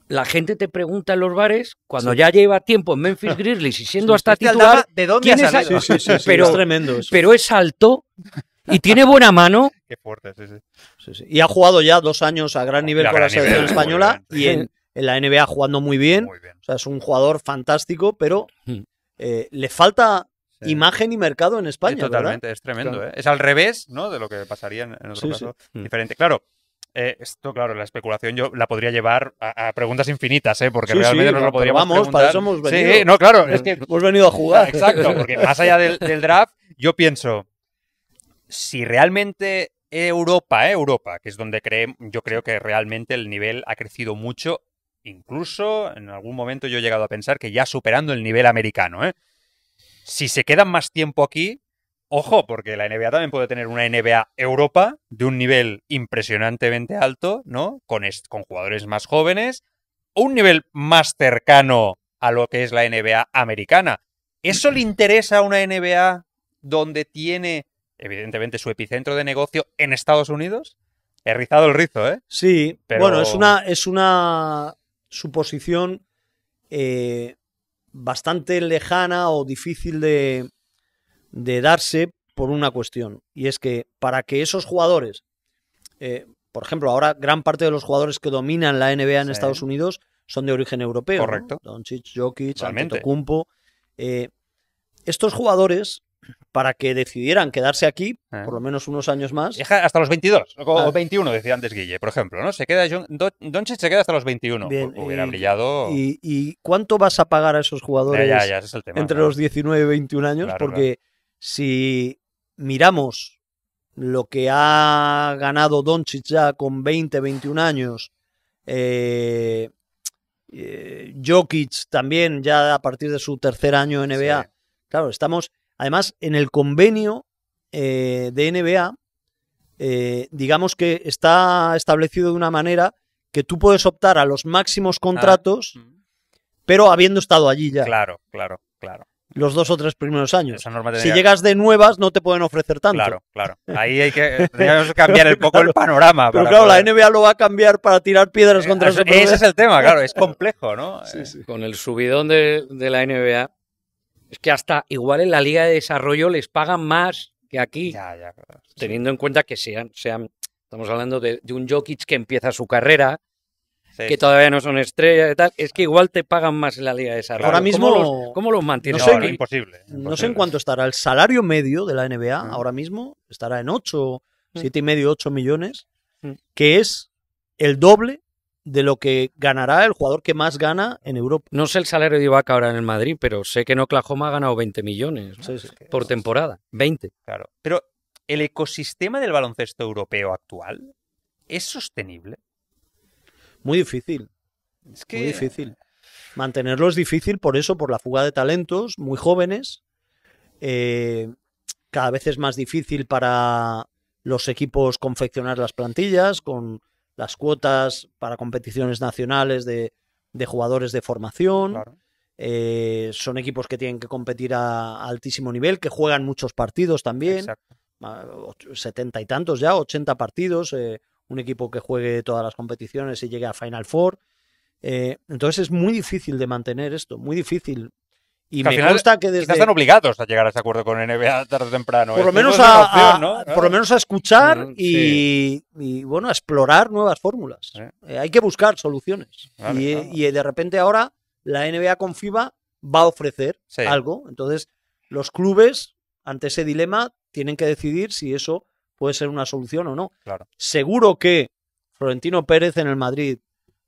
la gente te pregunta en los bares, cuando ya lleva tiempo en Memphis Grizzlies y siendo hasta titular, ¿de dónde ha pero, es tremendo pero es alto y tiene buena mano. Qué fuerte, sí, sí. Y ha jugado ya dos años a gran nivel con la selección española y en, la NBA jugando muy bien. O sea, es un jugador fantástico, pero mm. eh, le falta imagen y mercado en España. totalmente, es tremendo. ¿eh? Es al revés de lo que pasaría en, en otro caso. Mm. Diferente. Claro, eh, esto, claro, la especulación yo la podría llevar a, preguntas infinitas, ¿eh? porque realmente no nos lo podríamos vamos, para eso hemos venido. Sí, no, claro, es que... Hemos venido a jugar. Exacto, porque más allá del, draft, yo pienso, si realmente Europa, eh, Europa, que es donde cree, yo creo que realmente el nivel ha crecido mucho. Incluso en algún momento yo he llegado a pensar que ya superando el nivel americano. Eh. Si se quedan más tiempo aquí, Ojo, porque la NBA también puede tener una NBA Europa de un nivel impresionantemente alto, ¿no? Con, con jugadores más jóvenes, o un nivel más cercano a lo que es la NBA americana. ¿Eso le interesa a una NBA donde tiene, evidentemente, su epicentro de negocio en Estados Unidos? He rizado el rizo, ¿eh? Sí, Pero... bueno, es una, es una suposición eh, bastante lejana o difícil de, de darse por una cuestión, y es que para que esos jugadores, eh, por ejemplo, ahora gran parte de los jugadores que dominan la NBA en Estados Unidos son de origen europeo. Correcto. Doncic, Jokic, Antetokounmpo. Eh, estos jugadores, para que decidieran quedarse aquí, ah. por lo menos unos años más... hasta los 22, o 21, ah. decía antes Guille, por ejemplo. ¿no? Se queda se queda hasta los 21. Hubiera y, brillado... Y, cuánto vas a pagar a esos jugadores entre los 19 y 21 años? Porque... Si miramos lo que ha ganado Doncic ya con 20, 21 años, eh, eh, Jokic también ya a partir de su tercer año en NBA. Claro, estamos además en el convenio eh, de NBA, eh, digamos que está establecido de una manera que tú puedes optar a los máximos ah. contratos, mm. pero habiendo estado allí ya. Claro, claro, claro los dos o tres primeros años. Si llegas de nuevas, no te pueden ofrecer tanto. Claro, claro. Ahí hay que cambiar un poco el panorama. Pero claro, la NBA lo va a cambiar para tirar piedras eh, contra eso, Ese es el tema, claro, es complejo, ¿no? Con el subidón de, la NBA, es que hasta igual en la Liga de Desarrollo les pagan más que aquí. Ya, ya, Teniendo en cuenta que sean, sean estamos hablando de, de un Jokic que empieza su carrera que todavía no son estrellas y tal, es que igual te pagan más en la Liga de Desarrollo. Ahora mismo, ¿cómo los, mantiene No sé, imposible, No sé en cuánto estará. El salario medio de la NBA ah. ahora mismo estará en 8, mm. siete y medio, 8 millones, mm. que es el doble de lo que ganará el jugador que más gana en Europa. No sé el salario de Ibaka ahora en el Madrid, pero sé que en Oklahoma ha ganado 20 millones por temporada. 20. Claro. Pero el ecosistema del baloncesto europeo actual es sostenible. Muy difícil. Es Muy difícil. Eh, Mantenerlo es difícil por eso, por la fuga de talentos, muy jóvenes. Eh, cada vez es más difícil para los equipos confeccionar las plantillas con las cuotas para competiciones nacionales de, jugadores de formación. Eh, son equipos que tienen que competir a, altísimo nivel, que juegan muchos partidos también. Ah, setenta y tantos ya, ochenta partidos un equipo que juegue todas las competiciones y llegue a Final Four. Eh, entonces es muy difícil de mantener esto, muy difícil. Y me gusta que desde... están obligados a llegar a ese acuerdo con NBA tarde o temprano. ¿eh? Por lo, menos a, por lo menos a escuchar mm, y, bueno, a explorar nuevas fórmulas. Eh, hay que buscar soluciones. y, de repente ahora la NBA con FIBA va a ofrecer algo. Entonces los clubes, ante ese dilema, tienen que decidir si eso puede ser una solución o no. Seguro que Florentino Pérez en el Madrid,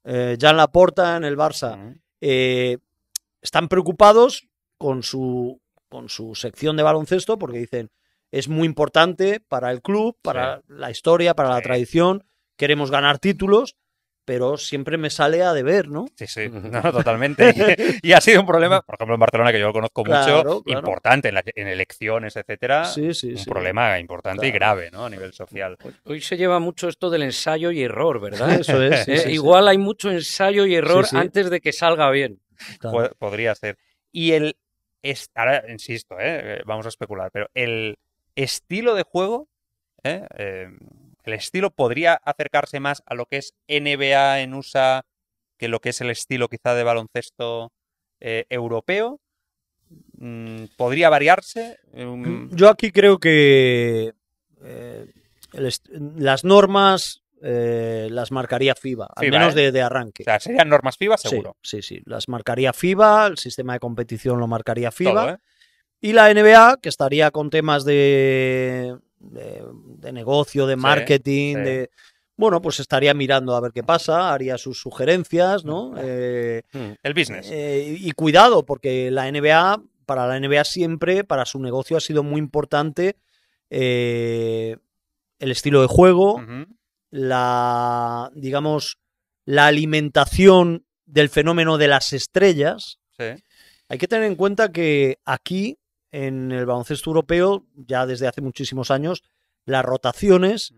eh, Jan Laporta en el Barça, eh, están preocupados con su, con su sección de baloncesto porque dicen, es muy importante para el club, para la historia, para la tradición, queremos ganar títulos pero siempre me sale a deber, ¿no? Sí, sí, totalmente. Y, ha sido un problema, por ejemplo, en Barcelona, que yo lo conozco mucho, importante en, elecciones, etcétera. Sí, sí, un problema importante y grave, ¿no? A nivel social. Hoy, se lleva mucho esto del ensayo y error, ¿verdad? Eso es. Eh, igual hay mucho ensayo y error antes de que salga bien. podría ser. Y el. ahora insisto, ¿eh? Eh, vamos a especular, pero el estilo de juego. ¿eh? El estilo podría acercarse más a lo que es NBA en USA que lo que es el estilo quizá de baloncesto eh, europeo. Mm, podría variarse. Um, mm, yo aquí creo que eh, las normas eh, las marcaría FIBA, al menos de, arranque. serían normas FIBA seguro. Sí, sí, las marcaría FIBA, el sistema de competición lo marcaría FIBA. y la NBA, que estaría con temas de, de, negocio, de marketing, de bueno, pues estaría mirando a ver qué pasa, haría sus sugerencias, ¿no? Mm. Eh, mm, el business. Eh, y cuidado, porque la NBA, para la NBA siempre, para su negocio ha sido muy importante eh, el estilo de juego, la, digamos, la alimentación del fenómeno de las estrellas. Hay que tener en cuenta que aquí en el baloncesto europeo, ya desde hace muchísimos años, las rotaciones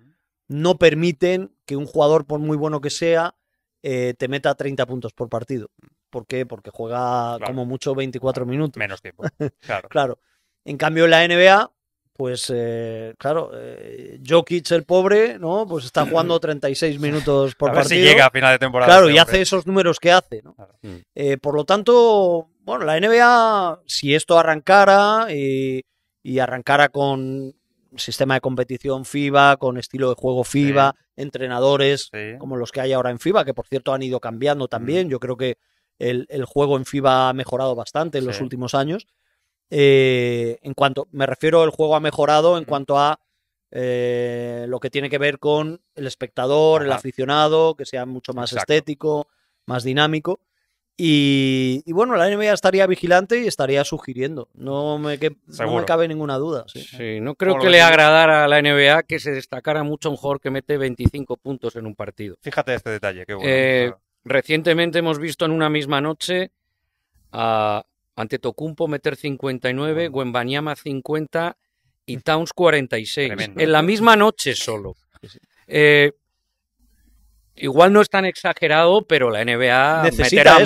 no permiten que un jugador, por muy bueno que sea, eh, te meta 30 puntos por partido. ¿Por qué? Porque juega como mucho 24 minutos. Menos tiempo. Claro. claro. En cambio, en la NBA, pues eh, claro, eh, Jokic el pobre, ¿no? Pues está jugando 36 minutos por a ver si llega a final de temporada. Claro, y hace esos números que hace, ¿no? Mm. Eh, por lo tanto, bueno, la NBA, si esto arrancara y, arrancara con sistema de competición FIBA, con estilo de juego FIBA, entrenadores como los que hay ahora en FIBA, que por cierto han ido cambiando también. Mm. Yo creo que el, juego en FIBA ha mejorado bastante en los últimos años. Eh, en cuanto, me refiero, el juego ha mejorado en cuanto a eh, lo que tiene que ver con el espectador, el aficionado, que sea mucho más estético, más dinámico. Y, bueno, la NBA estaría vigilante y estaría sugiriendo. No me, cabe ninguna duda. Sí, no creo que le agradara a la NBA que se destacara mucho un jugador que mete 25 puntos en un partido. Fíjate este detalle, qué bueno. Eh, recientemente hemos visto en una misma noche a ante Tocumpo meter 59, Guembanyama 50 y Towns 46. En la misma noche solo. Eh, igual no es tan exagerado, pero la NBA necesita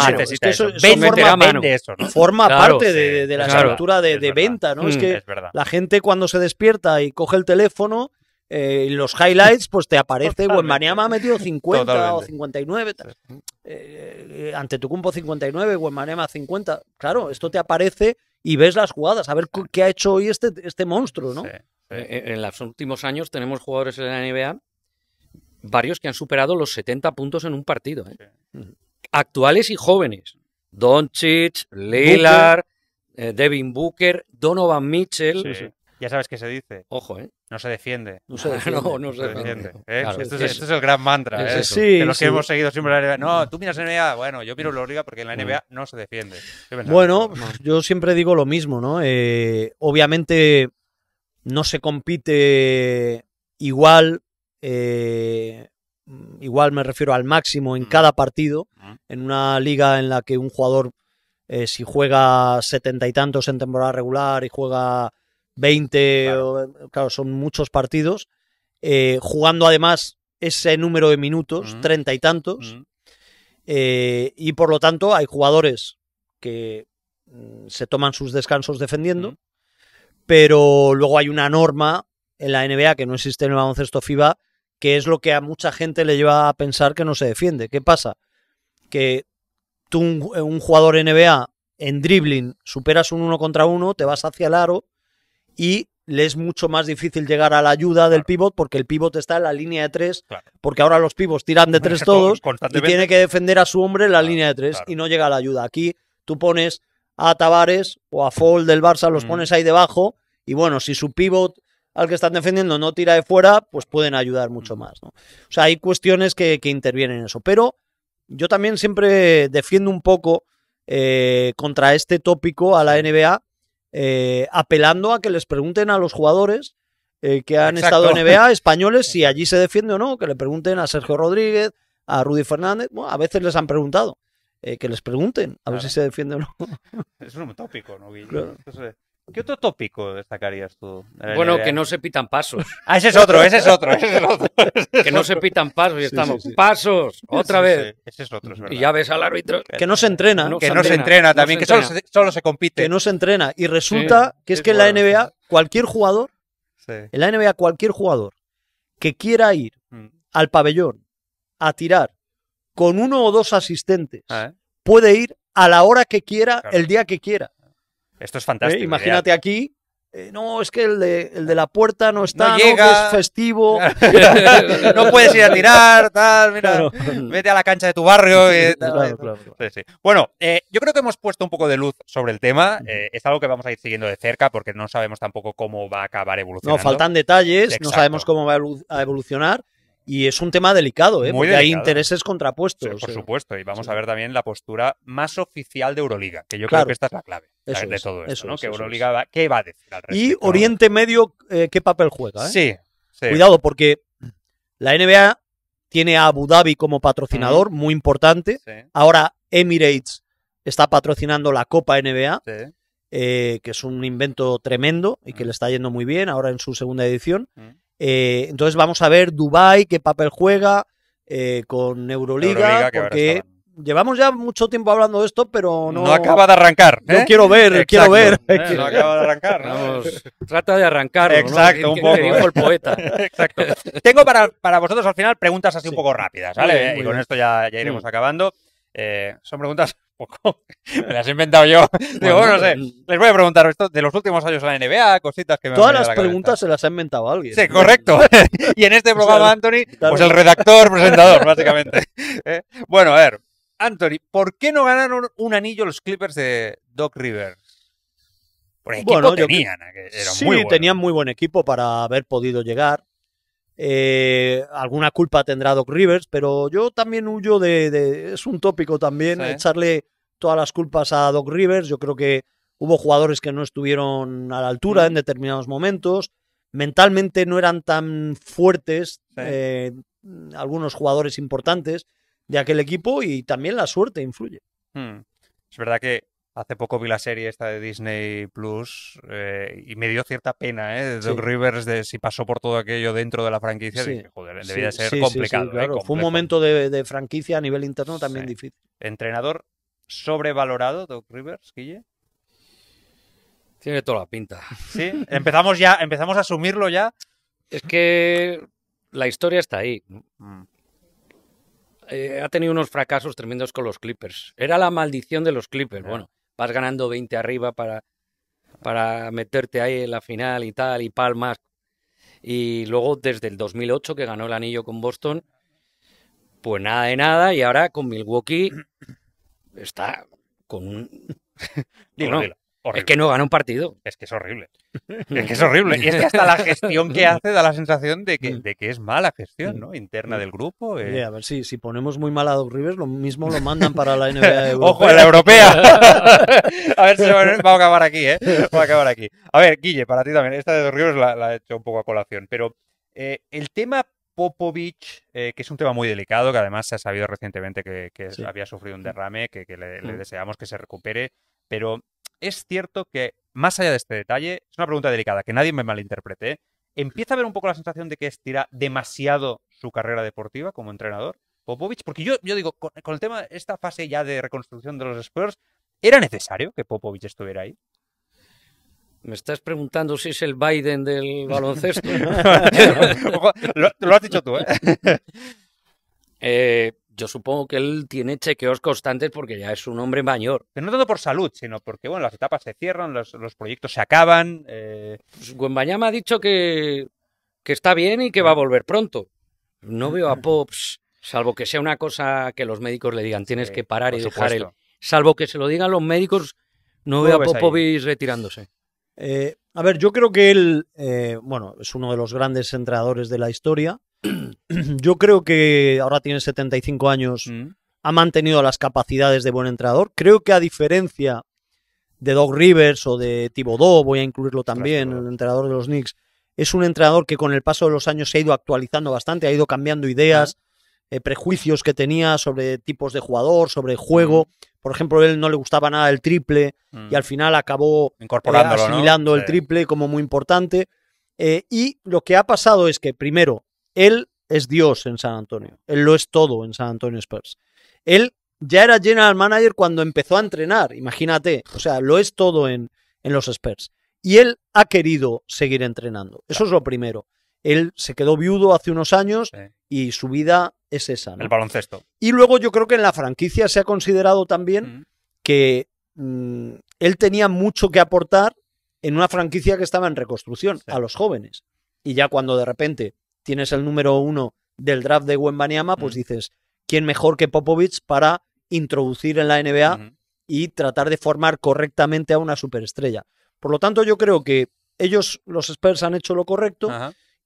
más. forma, parte de, la estructura de, venta, ¿no? es mm. que la gente cuando se despierta y coge el teléfono, eh, los highlights, pues te aparece, buen ha metido 50 o 59. Eh, eh, ante y 59, Manema 50. Claro, esto te aparece y ves las jugadas, a ver qué ha hecho hoy este, este monstruo, ¿no? Eh, eh, en, los últimos años tenemos jugadores en la NBA, varios que han superado los 70 puntos en un partido. Actuales y jóvenes. Doncic, Lillard, Devin Booker, Donovan Mitchell. Ya sabes qué se dice. Ojo, ¿eh? No se defiende. No se No, se defiende. ¿Eh? Este este es, el gran mantra. ¿eh? los que hemos seguido siempre la NBA. No, tú miras la NBA. Bueno, yo miro mm. la liga porque en la NBA no se defiende. Bueno, yo siempre digo lo mismo, ¿no? Eh, obviamente no se compite igual. igual me refiero al máximo en mm. cada partido. Mm. En una liga en la que un jugador, si juega setenta y tantos en temporada regular y juega 20, eh, claro, son muchos partidos, eh, jugando además ese número de minutos, treinta y tantos, eh, y por lo tanto hay jugadores que mm, se toman sus descansos defendiendo, pero luego hay una norma en la NBA que no existe en el baloncesto FIBA, que es lo que a mucha gente le lleva a pensar que no se defiende. ¿Qué pasa? Que tú, un, jugador NBA en dribbling, superas un uno contra uno, te vas hacia el aro, y le es mucho más difícil llegar a la ayuda del pívot porque el pívot está en la línea de tres, porque ahora los pívots tiran de tres todos y tiene que defender a su hombre en la línea de tres y no llega a la ayuda. Aquí tú pones a Tavares o a Fall del Barça, los mm. pones ahí debajo y bueno, si su pívot al que están defendiendo no tira de fuera, pues pueden ayudar mucho mm. más. ¿no? O sea, hay cuestiones que, que intervienen en eso. Pero yo también siempre defiendo un poco eh, contra este tópico a la NBA eh, apelando a que les pregunten a los jugadores eh, que han estado en NBA españoles si allí se defiende o no, que le pregunten a Sergio Rodríguez, a Rudy Fernández, bueno, a veces les han preguntado. Eh, que les pregunten a ver si se defiende o no. Es un tópico, ¿no, Guillermo? ¿Qué otro tópico destacarías tú? Bueno, que no se pitan pasos. Ah, ese es otro, ese es otro, es otro. que no se pitan pasos y estamos, pasos, otra vez. Ese es otro, es Y ya ves al árbitro. Que no se entrena. No que no se entrena también, que Solo, se, compite. Que no se entrena. Y resulta que es, que en la NBA cualquier jugador, en la NBA cualquier jugador que quiera ir mm. al pabellón a tirar con uno o dos asistentes, ah, ¿eh? puede ir a la hora que quiera, el día que quiera. Esto es fantástico. Eh, imagínate aquí. Eh, no, es que el de, el de, la puerta no está, no llega. es festivo. no puedes ir a tirar, tal, mira, vete a la cancha de tu barrio. Bueno, yo creo que hemos puesto un poco de luz sobre el tema. Eh, es algo que vamos a ir siguiendo de cerca porque no sabemos tampoco cómo va a acabar evolucionando. No, faltan detalles, no sabemos cómo va a evolucionar y es un tema delicado, ¿eh? porque hay intereses contrapuestos. por eh. supuesto, y vamos a ver también la postura más oficial de Euroliga, que yo creo que esta es la clave de todo eso ¿no? que Euroliga, ¿qué va a decir al Y Oriente Medio, eh, ¿qué papel juega? Eh? Sí, Cuidado, porque la NBA tiene a Abu Dhabi como patrocinador, muy importante. Ahora Emirates está patrocinando la Copa NBA, eh, que es un invento tremendo y que le está yendo muy bien ahora en su segunda edición. Eh, entonces vamos a ver Dubai qué papel juega eh, con Euroliga, porque llevamos ya mucho tiempo hablando de esto, pero no. No acaba de arrancar. No ¿eh? quiero ver, quiero ver. no acaba de arrancar. trata de arrancar. Exacto, un poco. Dijo el poeta. Exacto. Tengo para, vosotros al final preguntas así un poco rápidas, ¿vale? y con esto ya, ya iremos mm. acabando. son preguntas me las he inventado yo. Digo, no sé. Eh, les voy a preguntar esto de los últimos años en la NBA, cositas que me Todas las preguntas se las ha inventado alguien. Sí, correcto. y en este programa, Anthony, pues el redactor, presentador, básicamente. ¿Eh? Bueno, a ver. Anthony, ¿por qué no ganaron un anillo los Clippers de Doc Rivers? Por equipo bueno, tenían, eh, muy tenían muy buen equipo para haber podido llegar. alguna culpa tendrá Doc Rivers, pero yo también huyo de, es un tópico también, echarle todas las culpas a Doc Rivers. Yo creo que hubo jugadores que no estuvieron a la altura en determinados momentos. Mentalmente no eran tan fuertes eh, algunos jugadores importantes de aquel equipo y también la suerte influye. Hmm. Es verdad que hace poco vi la serie esta de Disney Plus eh, y me dio cierta pena, ¿eh? Doc Rivers, de si pasó por todo aquello dentro de la franquicia. Dije, joder, debía ser complicado. Eh, Fue un momento de, franquicia a nivel interno también difícil. Entrenador sobrevalorado, Doc Rivers, Guille? Tiene toda la pinta. Sí, empezamos ya, empezamos a asumirlo ya. Es que la historia está ahí. Mm. Eh, ha tenido unos fracasos tremendos con los Clippers. Era la maldición de los Clippers. Bueno, vas ganando 20 arriba para, para meterte ahí en la final y tal, y palmas. Y luego desde el 2008 que ganó el anillo con Boston, pues nada de nada. Y ahora con Milwaukee está con un... Es que no gana un partido. Es que es horrible. Es que es horrible. Y es que hasta la gestión que hace da la sensación de que, es mala gestión, ¿no? Interna del grupo. Eh. a ver, sí, si ponemos muy mal a Doc Rivers, lo mismo lo mandan para la NBA europea. ¡Ojo, la europea! a ver si vamos a acabar aquí, ¿eh? a acabar aquí. A ver, Guille, para ti también. Esta de Doc Rivers la, he hecho un poco a colación, pero... Eh, el tema Popovich, eh, que es un tema muy delicado, que además se ha sabido recientemente que, había sufrido un derrame, que, le, mm. deseamos que se recupere, pero es cierto que, más allá de este detalle, es una pregunta delicada, que nadie me malinterprete, ¿empieza a haber un poco la sensación de que estira demasiado su carrera deportiva como entrenador? Popovich, porque yo, digo, con, el tema, esta fase ya de reconstrucción de los Spurs, ¿era necesario que Popovich estuviera ahí? Me estás preguntando si es el Biden del baloncesto. lo, has dicho tú, ¿eh? ¿eh? Yo supongo que él tiene chequeos constantes porque ya es un hombre mayor. no tanto por salud, sino porque bueno, las etapas se cierran, los, proyectos se acaban. Eh... Pues ha dicho que, que está bien y que va a volver pronto. No veo a mm. Pops, salvo que sea una cosa que los médicos le digan, tienes que parar y dejar el. Salvo que se lo digan los médicos, no veo a Popovich retirándose. Eh, a ver, yo creo que él, eh, bueno, es uno de los grandes entrenadores de la historia. Yo creo que ahora tiene 75 años, mm. ha mantenido las capacidades de buen entrenador. Creo que a diferencia de Doc Rivers o de Thibodeau, voy a incluirlo también, el entrenador de los Knicks, es un entrenador que con el paso de los años se ha ido actualizando bastante, ha ido cambiando ideas, eh, prejuicios que tenía sobre tipos de jugador, sobre juego. Mm. Por ejemplo, él no le gustaba nada el triple y al mm. final acabó eh, incorporando asimilando el triple como muy importante. Eh, y lo que ha pasado es que, primero, él es Dios en San Antonio. Él lo es todo en San Antonio Spurs. Él ya era general manager cuando empezó a entrenar, imagínate. O sea, lo es todo en, en los Spurs. Y él ha querido seguir entrenando. Eso es lo primero. Él se quedó viudo hace unos años y su vida es esa. El baloncesto. Y luego yo creo que en la franquicia se ha considerado también que mm, él tenía mucho que aportar en una franquicia que estaba en reconstrucción a los jóvenes. Y ya cuando de repente tienes el número uno del draft de Wembanyama, pues dices, ¿quién mejor que Popovich para introducir en la NBA y tratar de formar correctamente a una superestrella? Por lo tanto, yo creo que ellos, los Spurs, han hecho lo correcto.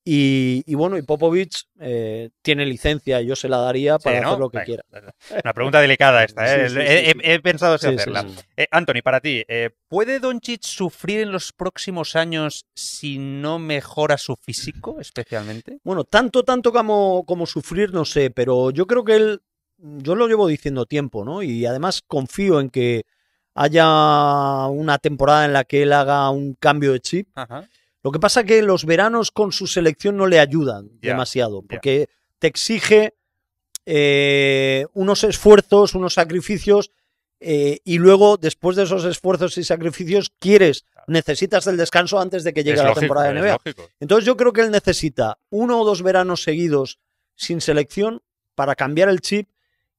Y, bueno, y Popovich eh, tiene licencia, yo se la daría para hacer lo que quiera. Una pregunta delicada esta, ¿eh? he, pensado en hacerla. Eh, Anthony, para ti, ¿puede Doncic sufrir en los próximos años si no mejora su físico especialmente? Bueno, tanto, tanto como, como sufrir, no sé, pero yo creo que él, yo lo llevo diciendo tiempo, ¿no? Y además confío en que haya una temporada en la que él haga un cambio de chip. Ajá lo que pasa es que los veranos con su selección no le ayudan demasiado, porque te exige eh, unos esfuerzos, unos sacrificios, eh, y luego, después de esos esfuerzos y sacrificios, quieres, necesitas el descanso antes de que llegue la temporada de NBA. Entonces yo creo que él necesita uno o dos veranos seguidos sin selección para cambiar el chip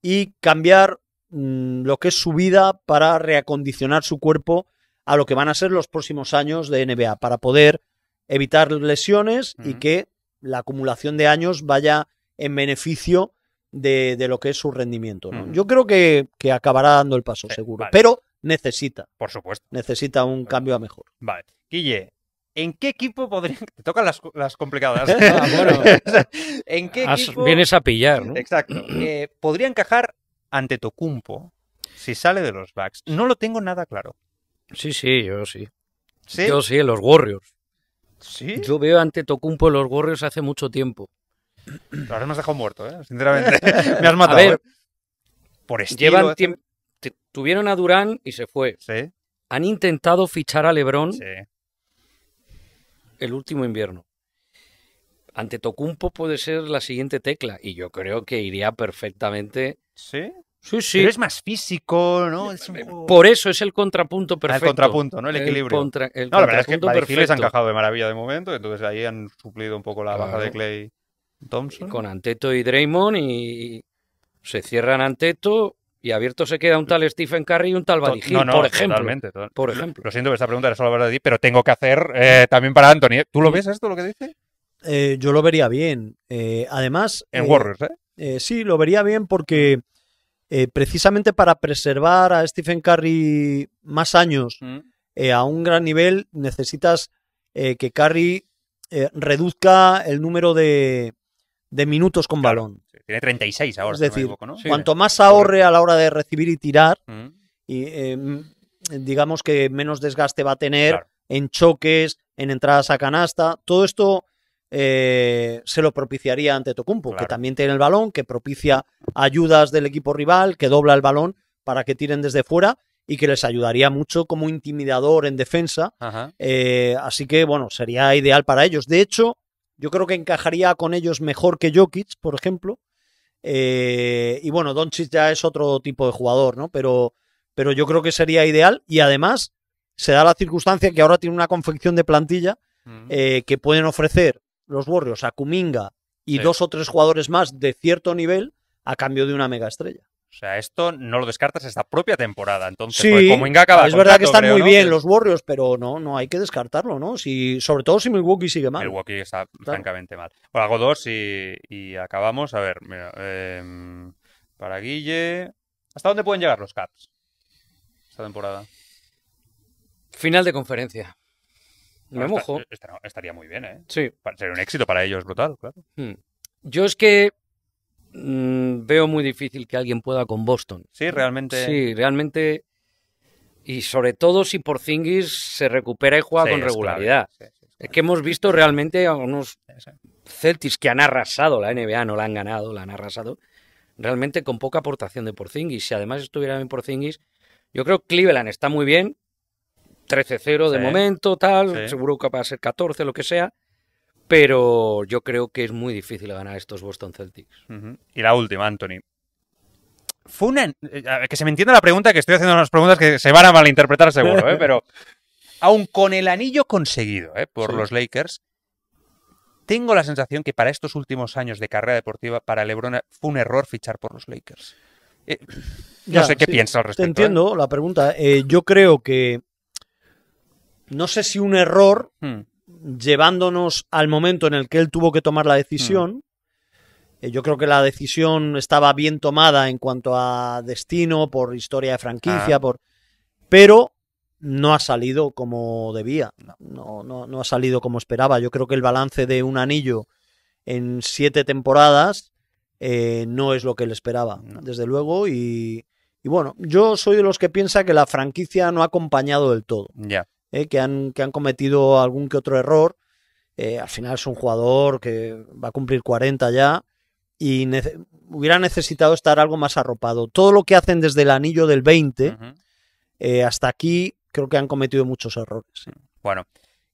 y cambiar mm, lo que es su vida para reacondicionar su cuerpo a lo que van a ser los próximos años de NBA, para poder evitar lesiones y que la acumulación de años vaya en beneficio de, lo que es su rendimiento. Yo creo que, acabará dando el paso, eh, seguro. Pero necesita. Por supuesto. Necesita un cambio a mejor. Vale. Guille, ¿En qué equipo podrían.? Te tocan las, complicadas. Ah, ¿En qué equipo... Vienes a pillar, ¿no? Exacto. Eh, podría encajar ante Tocumpo si sale de los backs. No lo tengo nada claro. Sí, sí, yo sí. ¿Sí? Yo sí, los Warriors. Yo veo ante Tocumpo los Warriors hace mucho tiempo. Ahora me has dejado muerto, ¿eh? sinceramente. me has matado. ¿eh? Por estilo, ¿eh? tiempo, tuvieron a Durán y se fue. Han intentado fichar a Lebrón el último invierno. Ante Tocumpo puede ser la siguiente tecla y yo creo que iría perfectamente ¿Sí? Sí, sí. Pero es más físico, ¿no? Eh, por eso es el contrapunto ah, perfecto. El contrapunto, ¿no? El equilibrio. no, la verdad es que han encajado de maravilla de momento, entonces ahí han suplido un poco la baja de Clay Thompson. con Anteto y Draymond y se cierran Anteto y abierto se queda un tal Stephen Curry y un tal Badigil, por ejemplo. Totalmente, Por ejemplo. Lo siento, esta pregunta era solo para ti, pero tengo que hacer eh, también para Anthony. ¿eh? ¿Tú lo ves esto, lo que dice? yo lo vería bien. además... En Warriors, ¿eh? Sí, lo vería bien porque eh, precisamente para preservar a Stephen Curry más años mm. eh, a un gran nivel, necesitas eh, que Curry reduzca el número de, minutos con balón. Tiene 36 ahora. Es decir, cuanto más ahorre a la hora de recibir y tirar, mm. y, em, digamos que menos desgaste va a tener en choques, en entradas a canasta. Todo esto eh, se lo propiciaría ante Tocumpo, que también tiene el balón, que propicia ayudas del equipo rival, que dobla el balón para que tiren desde fuera y que les ayudaría mucho como intimidador en defensa. Eh, así que, bueno, sería ideal para ellos. De hecho, yo creo que encajaría con ellos mejor que Jokic, por ejemplo. Eh, y bueno, Doncic ya es otro tipo de jugador, ¿no? Pero, pero yo creo que sería ideal. Y además, se da la circunstancia que ahora tiene una confección de plantilla que pueden ofrecer los Warriors a Kuminga y dos o tres jugadores más de cierto nivel a cambio de una mega estrella. O sea, esto no lo descartas esta propia temporada. Entonces, sí, Kuminga acaba Es verdad que están muy bien los Warriors, pero no, no hay que descartarlo, ¿no? sobre todo si Milwaukee sigue mal. Milwaukee está francamente mal. Bueno, hago dos y, acabamos. A ver, mira, em, para Guille. ¿Hasta dónde pueden llegar los Caps esta temporada? Final de conferencia. Me mojo. Eh, estaría muy bien, ¿eh? Sí. Sería un éxito para ellos brutal, claro. Hmm. Yo es que mm, veo muy difícil que alguien pueda con Boston. Sí, realmente. Sí, realmente. Y sobre todo si Porzingis se recupera y juega con regularidad. Es, que hemos visto realmente a unos Celtics que han arrasado la NBA, no la han ganado, la han arrasado, realmente con poca aportación de Porzingis. Si además estuviera bien Porzingis, yo creo que Cleveland está muy bien, 13-0 de momento, tal, seguro que va a ser 14, lo que sea. Pero yo creo que es muy difícil ganar estos Boston Celtics. Y la última, Anthony. Fue eh, Que se me entienda la pregunta, que estoy haciendo unas preguntas que se van a malinterpretar seguro, ¿eh? pero aún con el anillo conseguido ¿eh? por los Lakers, tengo la sensación que para estos últimos años de carrera deportiva, para LeBron fue un error fichar por los Lakers. no sé qué piensa al respecto. entiendo la pregunta. yo creo que no sé si un error hmm. llevándonos al momento en el que él tuvo que tomar la decisión. Hmm. Eh, yo creo que la decisión estaba bien tomada en cuanto a destino, por historia de franquicia, ah. por... pero no ha salido como debía, no, no, no ha salido como esperaba. Yo creo que el balance de un anillo en siete temporadas eh, no es lo que él esperaba, desde luego. Y, y, bueno, yo soy de los que piensa que la franquicia no ha acompañado del todo. Ya. Eh, que, han, que han cometido algún que otro error. Eh, al final es un jugador que va a cumplir 40 ya y hubiera necesitado estar algo más arropado. Todo lo que hacen desde el anillo del 20 eh, hasta aquí creo que han cometido muchos errores. Bueno,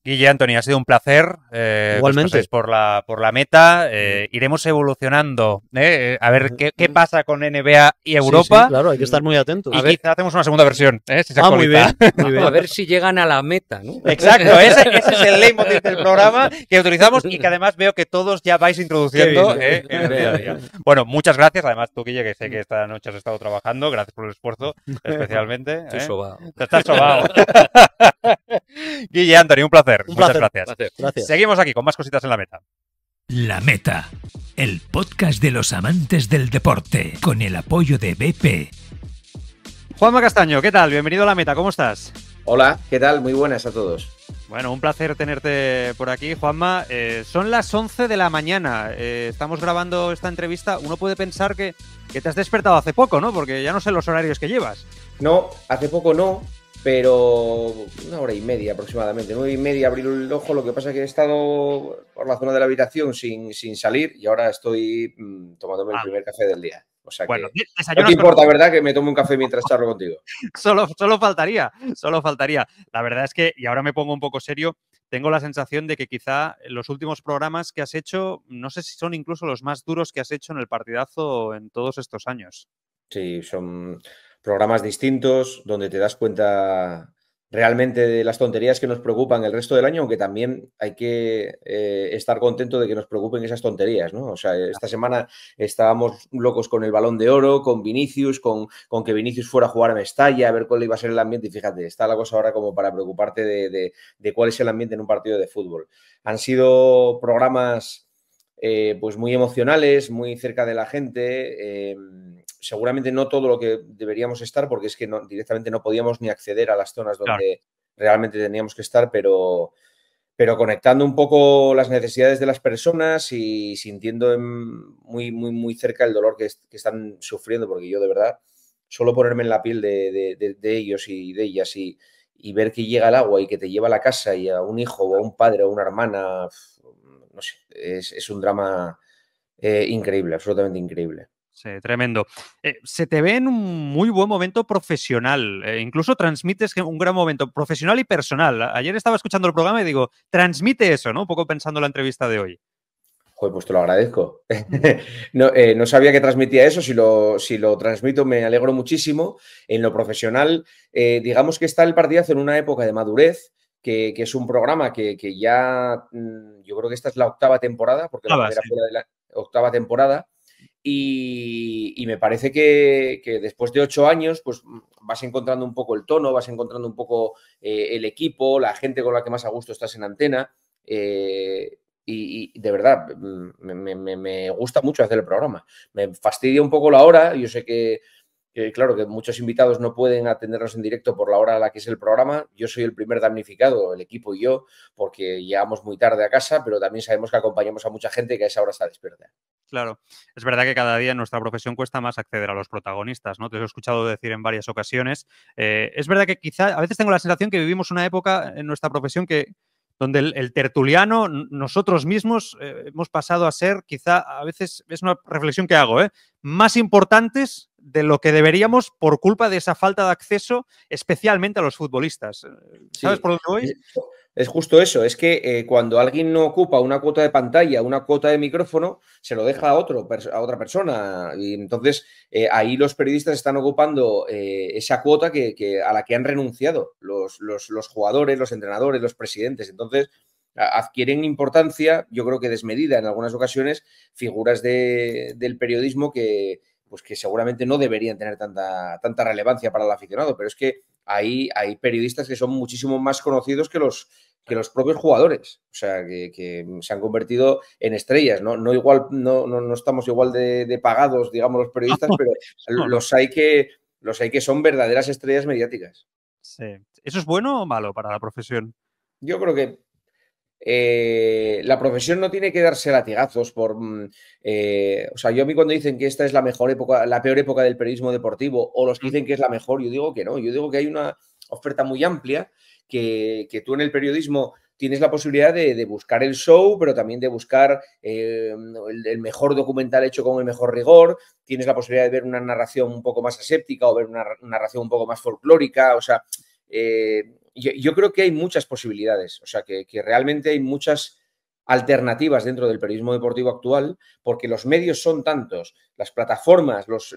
Guille Antonio, ha sido un placer. Eh, pues Igualmente. por la, por la meta. Eh, mm. iremos evolucionando. Eh, a ver qué, pasa con NBA y Europa. Sí, claro, hay que estar muy atentos. Y hacemos una segunda versión. Ah, muy bien, A ver si llegan a la meta. Exacto, ese, es el leitmotiv del programa que utilizamos y que además veo que todos ya vais introduciendo. bueno, muchas gracias. Además, tú, Guille, que sé que esta noche has estado trabajando. Gracias por el esfuerzo, especialmente. Estoy sobado. Te estás sobado. Guille Antonio, un placer. Muchas Gracias. gracias. Seguimos aquí con más cositas en la meta. La Meta, el podcast de los amantes del deporte, con el apoyo de BP. Juanma Castaño, ¿qué tal? Bienvenido a La Meta, ¿cómo estás? Hola, ¿qué tal? Muy buenas a todos. Bueno, un placer tenerte por aquí, Juanma. Eh, son las 11 de la mañana, eh, estamos grabando esta entrevista. Uno puede pensar que, que te has despertado hace poco, ¿no? Porque ya no sé los horarios que llevas. No, hace poco no, pero una hora y media aproximadamente, nueve y media abrí el ojo, lo que pasa es que he estado por la zona de la habitación sin, salir y ahora estoy mm, tomándome el ah. primer café del día. O sea que no te importa, ¿verdad? Que me tome un café mientras charlo contigo. solo, solo faltaría, solo faltaría. La verdad es que, y ahora me pongo un poco serio, tengo la sensación de que quizá los últimos programas que has hecho, no sé si son incluso los más duros que has hecho en el partidazo en todos estos años. Sí, son programas distintos, donde te das cuenta realmente de las tonterías que nos preocupan el resto del año, aunque también hay que eh, estar contento de que nos preocupen esas tonterías, ¿no? O sea, esta semana estábamos locos con el balón de oro, con Vinicius, con, con que Vinicius fuera a jugar a Mestalla, a ver cuál iba a ser el ambiente, y fíjate, está la cosa ahora como para preocuparte de, cuál es el ambiente en un partido de fútbol. Han sido programas eh, pues muy emocionales, muy cerca de la gente. Eh, seguramente no todo lo que deberíamos estar, porque es que no, directamente no podíamos ni acceder a las zonas donde realmente teníamos que estar, pero, pero conectando un poco las necesidades de las personas y sintiendo muy, muy, muy cerca el dolor que, están sufriendo, porque yo de verdad solo ponerme en la piel de, ellos y de ellas y, y, ver que llega el agua y que te lleva a la casa y a un hijo o a un padre o a una hermana, no sé, es, un drama eh, increíble, absolutamente increíble. Sí, eh, tremendo. Eh, se te ve en un muy buen momento profesional, eh, incluso transmites un gran momento profesional y personal. Ayer estaba escuchando el programa y digo, transmite eso, ¿no? Un poco pensando la entrevista de hoy. Joder, pues te lo agradezco. no, sabía que transmitía eso, si lo, transmito me alegro muchísimo. En lo profesional, digamos que está el partidazo en una época de madurez, que, es un programa que, ya, mm, yo creo que esta es la octava temporada, porque la primera sí. de la octava temporada, y, me parece que, después de ocho años, pues mm, vas encontrando un poco el tono, vas encontrando un poco eh, el equipo, la gente con la que más a gusto estás en antena. Eh, y, de verdad, mm, me, me, gusta mucho hacer el programa. Me fastidia un poco la hora. Yo sé que claro que muchos invitados no pueden atendernos en directo por la hora a la que es el programa. Yo soy el primer damnificado, el equipo y yo, porque llegamos muy tarde a casa, pero también sabemos que acompañamos a mucha gente que a esa hora está despierta. Claro, es verdad que cada día en nuestra profesión cuesta más acceder a los protagonistas, ¿no? Te he escuchado decir en varias ocasiones. Eh, es verdad que quizá, a veces tengo la sensación que vivimos una época en nuestra profesión que, donde el, tertuliano, nosotros mismos eh, hemos pasado a ser, quizá a veces es una reflexión que hago, ¿eh? más importantes de lo que deberíamos por culpa de esa falta de acceso, especialmente a los futbolistas. Eh, ¿Sabes por dónde voy? Es justo eso, es que eh, cuando alguien no ocupa una cuota de pantalla, una cuota de micrófono, se lo deja a, otro, a otra persona. Y entonces eh, ahí los periodistas están ocupando esa cuota a la que han renunciado los, los jugadores, los entrenadores, los presidentes. Entonces adquieren importancia, yo creo que desmedida en algunas ocasiones, figuras de, del periodismo que, pues que seguramente no deberían tener tanta, tanta relevancia para el aficionado, pero es que hay, hay periodistas que son muchísimo más conocidos que los, que los propios jugadores, o sea, que, se han convertido en estrellas, ¿no? No igual, no, no, estamos igual de, pagados, digamos, los periodistas, pero los hay que, los hay que son verdaderas estrellas mediáticas. Sí. ¿Eso es bueno o malo para la profesión? Yo creo que eh, la profesión no tiene que darse latigazos por... Mm, eh, o sea, yo a mí cuando dicen que esta es la mejor época, la peor época del periodismo deportivo, o los que dicen que es la mejor, yo digo que no, yo digo que hay una oferta muy amplia, que, tú en el periodismo tienes la posibilidad de, buscar el show, pero también de buscar eh, el, mejor documental hecho con el mejor rigor, tienes la posibilidad de ver una narración un poco más aséptica o ver una narración un poco más folclórica, o sea, yo, creo que hay muchas posibilidades, o sea, que, realmente hay muchas alternativas dentro del periodismo deportivo actual, porque los medios son tantos, las plataformas, los,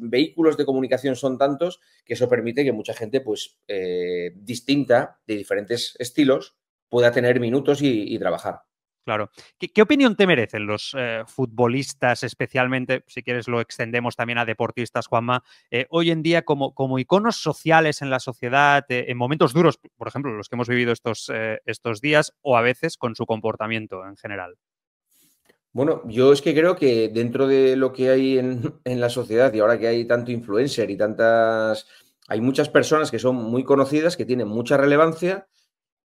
vehículos de comunicación son tantos, que eso permite que mucha gente, pues, eh, distinta, de diferentes estilos, pueda tener minutos y trabajar. Claro. ¿Qué, opinión te merecen los eh, futbolistas, especialmente, si quieres lo extendemos también a deportistas, Juanma, eh, hoy en día como, iconos sociales en la sociedad, eh, en momentos duros, por ejemplo, los que hemos vivido estos, estos días, o a veces con su comportamiento en general? Bueno, yo es que creo que dentro de lo que hay en, en la sociedad y ahora que hay tanto influencer y tantas... Hay muchas personas que son muy conocidas, que tienen mucha relevancia,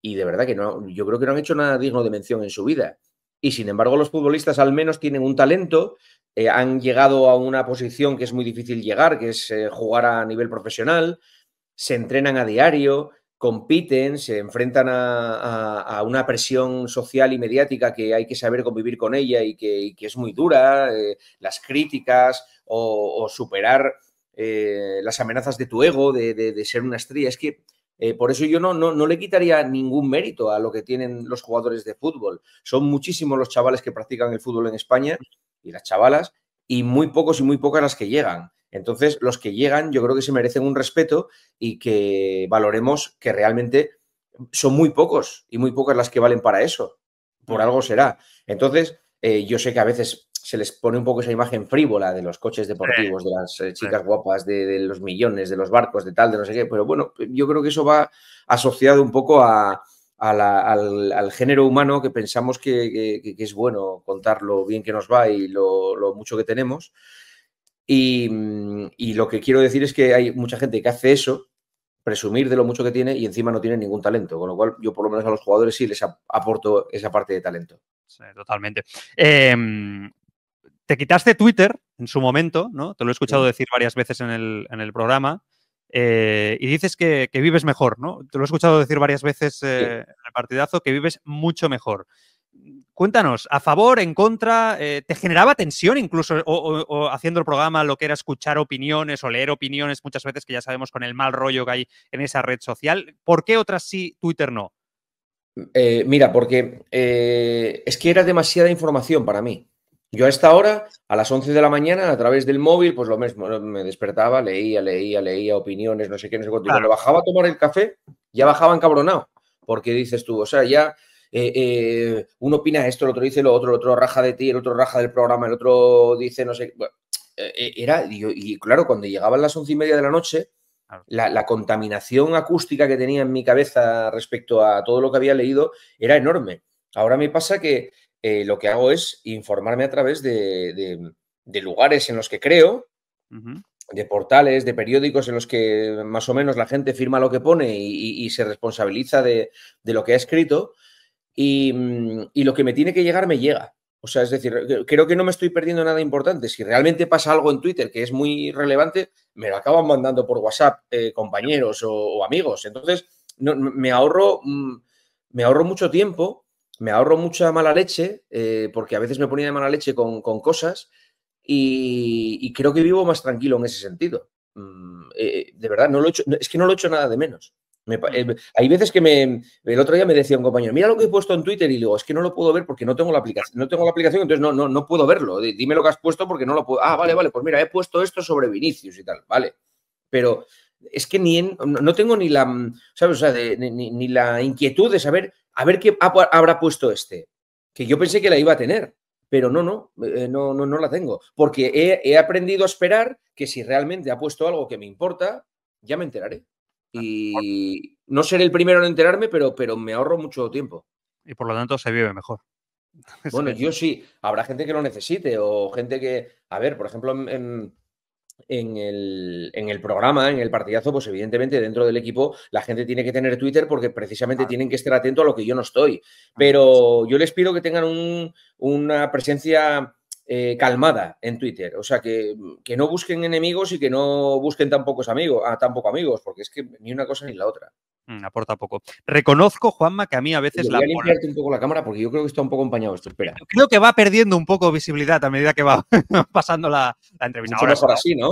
y de verdad que no, yo creo que no han hecho nada digno de mención en su vida. Y sin embargo, los futbolistas al menos tienen un talento, eh, han llegado a una posición que es muy difícil llegar, que es eh, jugar a nivel profesional, se entrenan a diario, compiten, se enfrentan a, una presión social y mediática que hay que saber convivir con ella y que, es muy dura, eh, las críticas o, superar las amenazas de tu ego, de, de ser una estrella. Es que eh, por eso yo no, no, le quitaría ningún mérito a lo que tienen los jugadores de fútbol. Son muchísimos los chavales que practican el fútbol en España y las chavalas, y muy pocos y muy pocas las que llegan. Entonces, los que llegan yo creo que se merecen un respeto y que valoremos que realmente son muy pocos y muy pocas las que valen para eso. Por algo será. Entonces, eh, yo sé que a veces se les pone un poco esa imagen frívola de los coches deportivos, de las eh, chicas guapas, de, los millones, de los barcos, de tal, de no sé qué. Pero bueno, yo creo que eso va asociado un poco al, género humano que pensamos que, es bueno contar lo bien que nos va y lo, mucho que tenemos. Y, lo que quiero decir es que hay mucha gente que hace eso, presumir de lo mucho que tiene y encima no tiene ningún talento, con lo cual yo por lo menos a los jugadores sí les aporto esa parte de talento. totalmente. Em, te quitaste Twitter en su momento, ¿no? Te lo he escuchado decir varias veces en el, programa. Eh, y dices que, vives mejor, ¿no? Te lo he escuchado decir varias veces eh, en el partidazo, que vives mucho mejor. Cuéntanos, ¿a favor, en contra? Eh, ¿Te generaba tensión incluso haciendo el programa lo que era escuchar opiniones o leer opiniones muchas veces que ya sabemos con el mal rollo que hay en esa red social? ¿Por qué otras sí, Twitter no? mira, porque es que era demasiada información para mí. Yo a esta hora, a las 11 de la mañana, a través del móvil, pues lo mismo, me despertaba, leía, leía, leía opiniones, no sé qué, no sé cuánto. cuando bajaba a tomar el café, ya bajaba encabronado, porque dices tú, o sea, ya eh, eh, uno opina esto, el otro dice lo otro, el otro raja de ti, el otro raja del programa, el otro dice no sé. qué, eh, era, y, claro, cuando llegaban las once y media de la noche, la, contaminación acústica que tenía en mi cabeza respecto a todo lo que había leído era enorme. Ahora me pasa que eh, lo que hago es informarme a través de, lugares en los que creo, de portales, de periódicos en los que más o menos la gente firma lo que pone y, se responsabiliza de, lo que ha escrito. Mm, y, lo que me tiene que llegar me llega. O sea, es decir, eh, creo que no me estoy perdiendo nada importante. Si realmente pasa algo en Twitter que es muy relevante, me lo acaban mandando por WhatsApp eh, compañeros o, amigos. Entonces, me, ahorro, mm, me ahorro mucho tiempo me ahorro mucha mala leche, eh, porque a veces me ponía de mala leche con, cosas y, creo que vivo más tranquilo en ese sentido. Mm, eh, eh, de verdad, no lo he hecho, es que no lo he hecho nada de menos. Mm. hay veces que me. El otro día me decía un compañero, mira lo que he puesto en Twitter, y digo, es que no lo puedo ver porque no tengo la aplicación, no tengo la aplicación, entonces no, no, no puedo verlo. Dime lo que has puesto porque no lo puedo. Ah, vale, vale, pues mira, he puesto esto sobre Vinicius y tal, vale. Pero es que ni no tengo ni la, mm, ni, la inquietud de saber a ver qué habrá puesto este. Que yo pensé que la iba a tener, pero no, no, eh, no, no, no la tengo. Porque he, aprendido a esperar que si realmente ha puesto algo que me importa, ya me enteraré. Y no seré el primero en enterarme, pero, pero me ahorro mucho tiempo. Y por lo tanto se vive mejor. Bueno, yo sí, habrá gente que lo necesite o gente que, a ver, por ejemplo, en en el, programa, en el partidazo, pues evidentemente dentro del equipo la gente tiene que tener Twitter porque precisamente tienen que estar atento a lo que yo no estoy. Pero yo les pido que tengan una presencia eh, calmada en Twitter. O sea, que, no busquen enemigos y que no busquen amigos, ah, tampoco amigos, porque es que ni una cosa ni la otra. Mm, aporta poco. Reconozco, Juanma, que a mí a veces la. Voy a limpiarte un poco la cámara porque yo creo que está un poco empañado esto. Espera. creo que va perdiendo un poco visibilidad a medida que va pasando la, entrevista. mejor así, ¿no?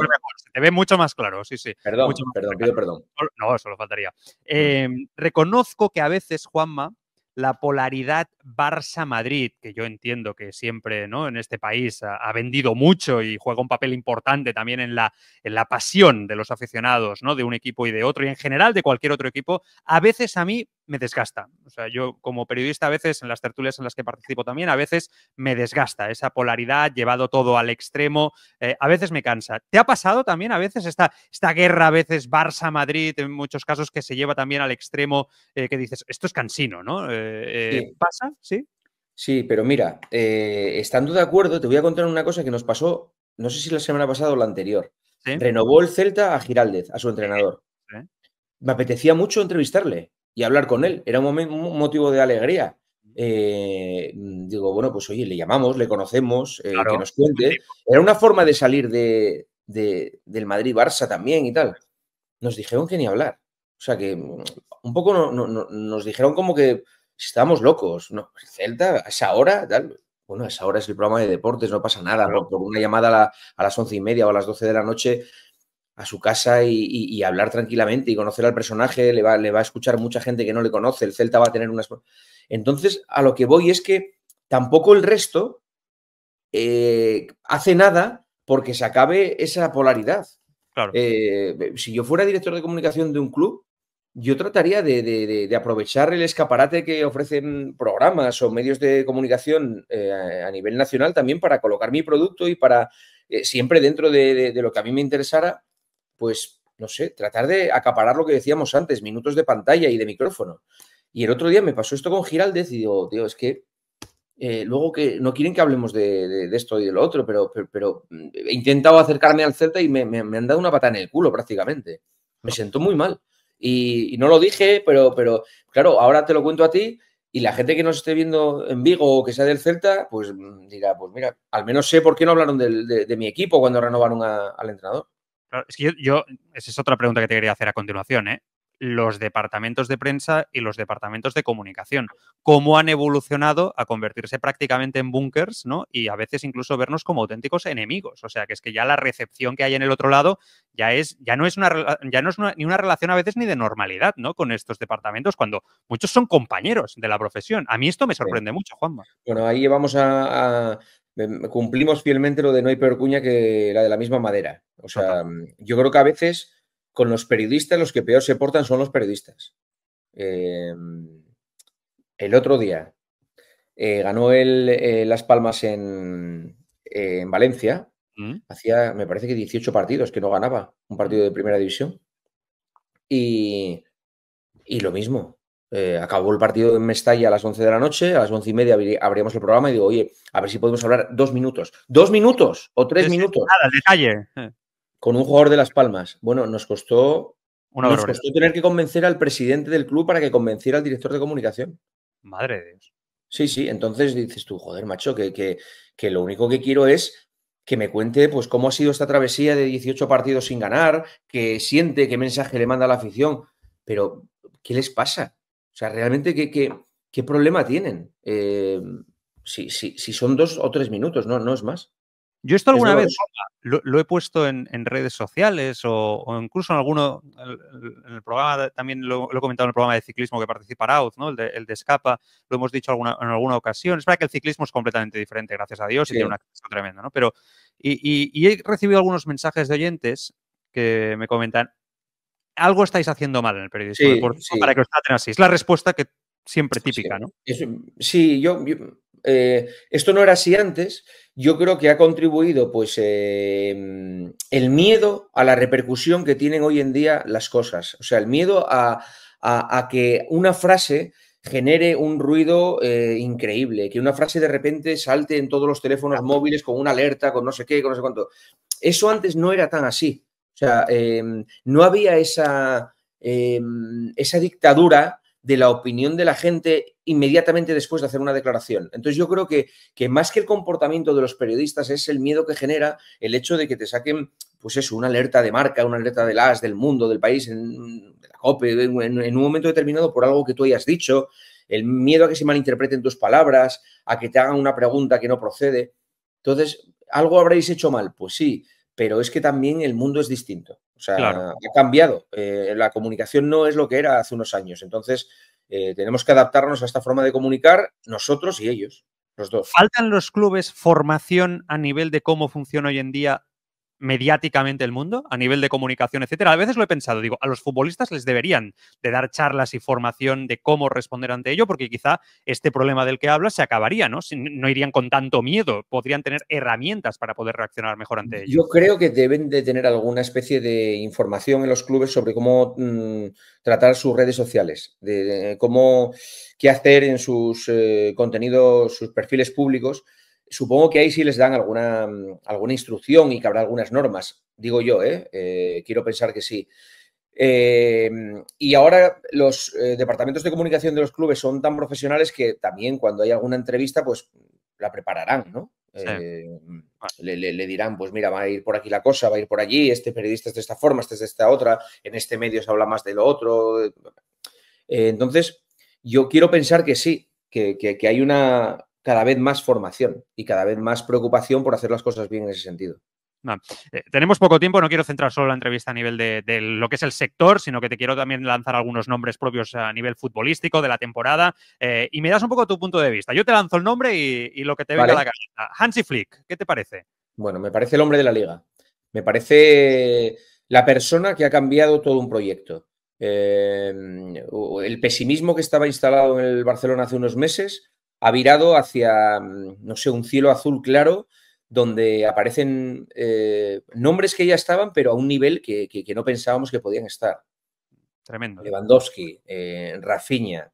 te ve mucho más claro, sí, sí. Perdón, perdón, pido perdón. No, solo faltaría. Mm. Em, reconozco que a veces, Juanma, la polaridad Barça-Madrid, que yo entiendo que siempre ¿no? en este país ha, vendido mucho y juega un papel importante también en la, en la pasión de los aficionados ¿no? de un equipo y de otro, y en general de cualquier otro equipo, a veces a mí me desgasta. O sea, yo como periodista a veces, en las tertulias en las que participo también, a veces me desgasta esa polaridad, llevado todo al extremo, eh, a veces me cansa. ¿Te ha pasado también a veces esta, esta guerra, a veces Barça-Madrid, en muchos casos que se lleva también al extremo, eh, que dices, esto es cansino, ¿no? Eh, ¿Pasa? ¿Sí? Sí, pero mira, estando de acuerdo, te voy a contar una cosa que nos pasó, no sé si la semana pasada o la anterior. Renovó el Celta a Giraldez, a su entrenador. Me apetecía mucho entrevistarle, y hablar con él. Era un, motivo de alegría. Eh, digo, bueno, pues oye, le llamamos, le conocemos, eh, que nos cuente. Era una forma de salir de, del Madrid-Barça también y tal. Nos dijeron que ni hablar. O sea que mm, un poco nos dijeron como que estábamos locos. No, Celta, a esa hora, tal. Bueno, a esa hora es el programa de deportes, no pasa nada. Por, una llamada a, a, las once y media o a las doce de la noche a su casa y, hablar tranquilamente y conocer al personaje, le va, le va a escuchar mucha gente que no le conoce, el Celta va a tener unas... Entonces, a lo que voy es que tampoco el resto eh, hace nada porque se acabe esa polaridad. Eh, si yo fuera director de comunicación de un club, yo trataría de, aprovechar el escaparate que ofrecen programas o medios de comunicación eh, a nivel nacional también para colocar mi producto y para, siempre dentro de lo que a mí me interesara, pues, no sé, tratar de acaparar lo que decíamos antes, minutos de pantalla y de micrófono. Y el otro día me pasó esto con Giraldez y digo, tío, es que eh, luego que no quieren que hablemos de, esto y de lo otro, pero, pero, mm, he intentado acercarme al Celta y me, han dado una patada en el culo prácticamente. Me sentó muy mal. Y, no lo dije, pero, pero claro, ahora te lo cuento a ti y la gente que nos esté viendo en Vigo o que sea del Celta, pues mm, dirá, pues mira, al menos sé por qué no hablaron de, mi equipo cuando renovaron al entrenador yo, esa es otra pregunta que te quería hacer a continuación, ¿eh? Los departamentos de prensa y los departamentos de comunicación. ¿Cómo han evolucionado a convertirse prácticamente en bunkers ¿no? Y a veces incluso vernos como auténticos enemigos. O sea, que es que ya la recepción que hay en el otro lado ya es, ya no es una ya no es ni una relación a veces ni de normalidad, ¿no? Con estos departamentos, cuando muchos son compañeros de la profesión. A mí esto me sorprende mucho, Juanma. Bueno, ahí vamos a cumplimos fielmente lo de no hay peor cuña que la de la misma madera. O sea, mm, yo creo que a veces con los periodistas los que peor se portan son los periodistas. Em, el otro día eh, ganó el, eh, Las Palmas en, eh, Valencia. Mm. Hacía, me parece que 18 partidos que no ganaba un partido mm. de primera división. Y, y lo mismo. Eh, acabó el partido en Mestalla a las 11 de la noche, a las 11 y media abríamos el programa y digo, oye, a ver si podemos hablar dos minutos. ¡Dos minutos! O tres, minutos. Nada, detalle. Con un jugador de Las Palmas. Bueno, nos costó. nos tener que convencer al presidente del club para que convenciera al director de comunicación. Madre de Dios. Sí, sí. Entonces dices tú, joder, macho, que, lo único que quiero es que me cuente pues cómo ha sido esta travesía de 18 partidos sin ganar, que siente, qué mensaje le manda la afición. Pero, ¿qué les pasa? O sea, realmente, ¿qué, qué, problema tienen? Eh, si, son dos o tres minutos, no, no es más. Yo esto alguna vez lo, he puesto en, redes sociales o, incluso en alguno, en el programa, también lo, he comentado en el programa de ciclismo que participa Raúl, ¿no? el, de, Escapa, lo hemos dicho en alguna ocasión. Es verdad que el ciclismo es completamente diferente, gracias a Dios, y tiene una acceso tremenda, ¿no? Pero, y he recibido algunos mensajes de oyentes que me comentan, algo estáis haciendo mal en el periodismo para que os traten así. Es la respuesta que siempre típica, ¿no? sí, yo, eh, esto no era así antes. Yo creo que ha contribuido, pues, eh, el miedo a la repercusión que tienen hoy en día las cosas. O sea, el miedo a, que una frase genere un ruido eh, increíble, que una frase de repente salte en todos los teléfonos móviles con una alerta, con no sé qué, con no sé cuánto. Eso antes no era tan así. O sea, em, no había esa, em, esa dictadura de la opinión de la gente inmediatamente después de hacer una declaración. Entonces yo creo que, más que el comportamiento de los periodistas es el miedo que genera el hecho de que te saquen, pues eso, una alerta de marca, una alerta de las, del mundo, del país, en, de la COPE, en, un momento determinado por algo que tú hayas dicho, el miedo a que se malinterpreten tus palabras, a que te hagan una pregunta que no procede. Entonces, ¿algo habréis hecho mal? Pues sí pero es que también el mundo es distinto. O sea, ha cambiado. Eh, la comunicación no es lo que era hace unos años. Entonces, eh, tenemos que adaptarnos a esta forma de comunicar nosotros y ellos, los dos. ¿Faltan los clubes formación a nivel de cómo funciona hoy en día mediáticamente el mundo, a nivel de comunicación, etcétera. A veces lo he pensado, digo, a los futbolistas les deberían de dar charlas y formación de cómo responder ante ello, porque quizá este problema del que hablas se acabaría, ¿no? No irían con tanto miedo, podrían tener herramientas para poder reaccionar mejor ante ello. Yo creo que deben de tener alguna especie de información en los clubes sobre cómo mm, tratar sus redes sociales, de, cómo qué hacer en sus eh, contenidos, sus perfiles públicos Supongo que ahí sí les dan alguna, mm, alguna instrucción y que habrá algunas normas, digo yo, ¿eh? Eh, quiero pensar que sí. Em, y ahora los eh, departamentos de comunicación de los clubes son tan profesionales que también cuando hay alguna entrevista, pues la prepararán, ¿no? Em, ah. Le, dirán, pues mira, va a ir por aquí la cosa, va a ir por allí, este periodista es de esta forma, este es de esta otra, en este medio se habla más de lo otro. entonces, yo quiero pensar que sí, que hay una, cada vez más formación y cada vez más preocupación por hacer las cosas bien en ese sentido. Eh, tenemos poco tiempo, no quiero centrar solo la entrevista a nivel de, lo que es el sector, sino que te quiero también lanzar algunos nombres propios a nivel futbolístico de la temporada eh, y me das un poco tu punto de vista. Yo te lanzo el nombre y, lo que te venga a la cabeza. Hansi Flick, ¿qué te parece? Bueno, me parece el hombre de la liga. Me parece la persona que ha cambiado todo un proyecto. Eh, el pesimismo que estaba instalado en el Barcelona hace unos meses ha virado hacia, mm, no sé, un cielo azul claro donde aparecen eh, nombres que ya estaban, pero a un nivel que, no pensábamos que podían estar. Tremendo. Lewandowski, eh, Rafinha,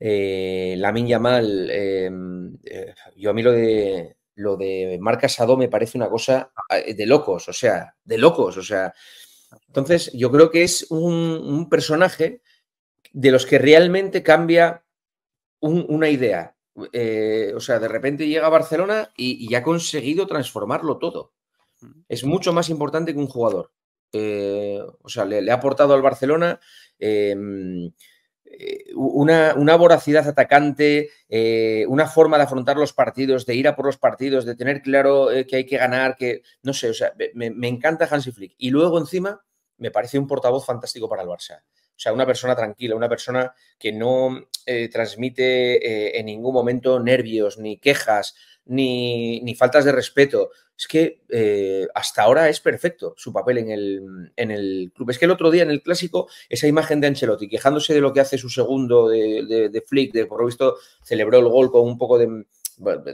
eh, Lamin Yamal. Eh, eh, yo a mí lo de, lo de Marca Sado me parece una cosa de locos, o sea, de locos, o sea. Entonces, yo creo que es un, personaje de los que realmente cambia una idea. Eh, o sea, de repente llega a Barcelona y, ha conseguido transformarlo todo. Mm. Es mucho más importante que un jugador. Eh, o sea, le, ha aportado al Barcelona em, eh, una, voracidad atacante, una forma de afrontar los partidos, de ir a por los partidos, de tener claro que hay que ganar, que no sé, o sea, me, me encanta Hansi Flick. Y luego encima me parece un portavoz fantástico para el Barça. O sea, una persona tranquila, una persona que no eh, transmite eh, en ningún momento nervios, ni quejas, ni, faltas de respeto. Es que eh, hasta ahora es perfecto su papel en el, en el, club. Es que el otro día en el clásico, esa imagen de Ancelotti quejándose de lo que hace su segundo de, Flick, de por lo visto celebró el gol con un poco de,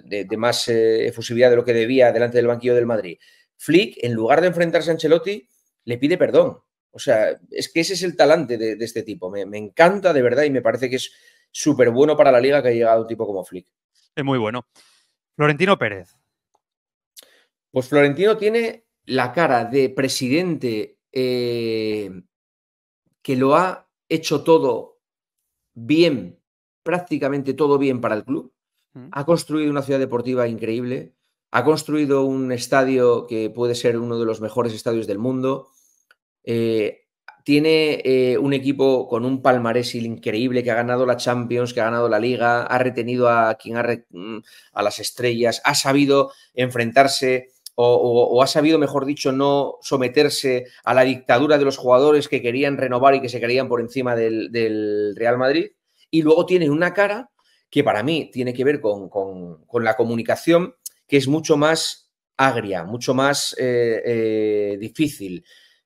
de más efusividad de lo que debía delante del banquillo del Madrid. Flick, en lugar de enfrentarse a Ancelotti, le pide perdón o sea, es que ese es el talante de, este tipo. Me, encanta de verdad y me parece que es súper bueno para la liga que ha llegado un tipo como Flick. Es muy bueno. Florentino Pérez. Pues Florentino tiene la cara de presidente eh, que lo ha hecho todo bien, prácticamente todo bien para el club. Mm. Ha construido una ciudad deportiva increíble, ha construido un estadio que puede ser uno de los mejores estadios del mundo, eh, tiene eh, un equipo con un palmarés increíble que ha ganado la Champions, que ha ganado la Liga, ha retenido a quien mm, a las estrellas, ha sabido enfrentarse o, ha sabido, mejor dicho, no someterse a la dictadura de los jugadores que querían renovar y que se querían por encima del, Real Madrid. Y luego tiene una cara que para mí tiene que ver con, la comunicación, que es mucho más agria, mucho más eh, difícil,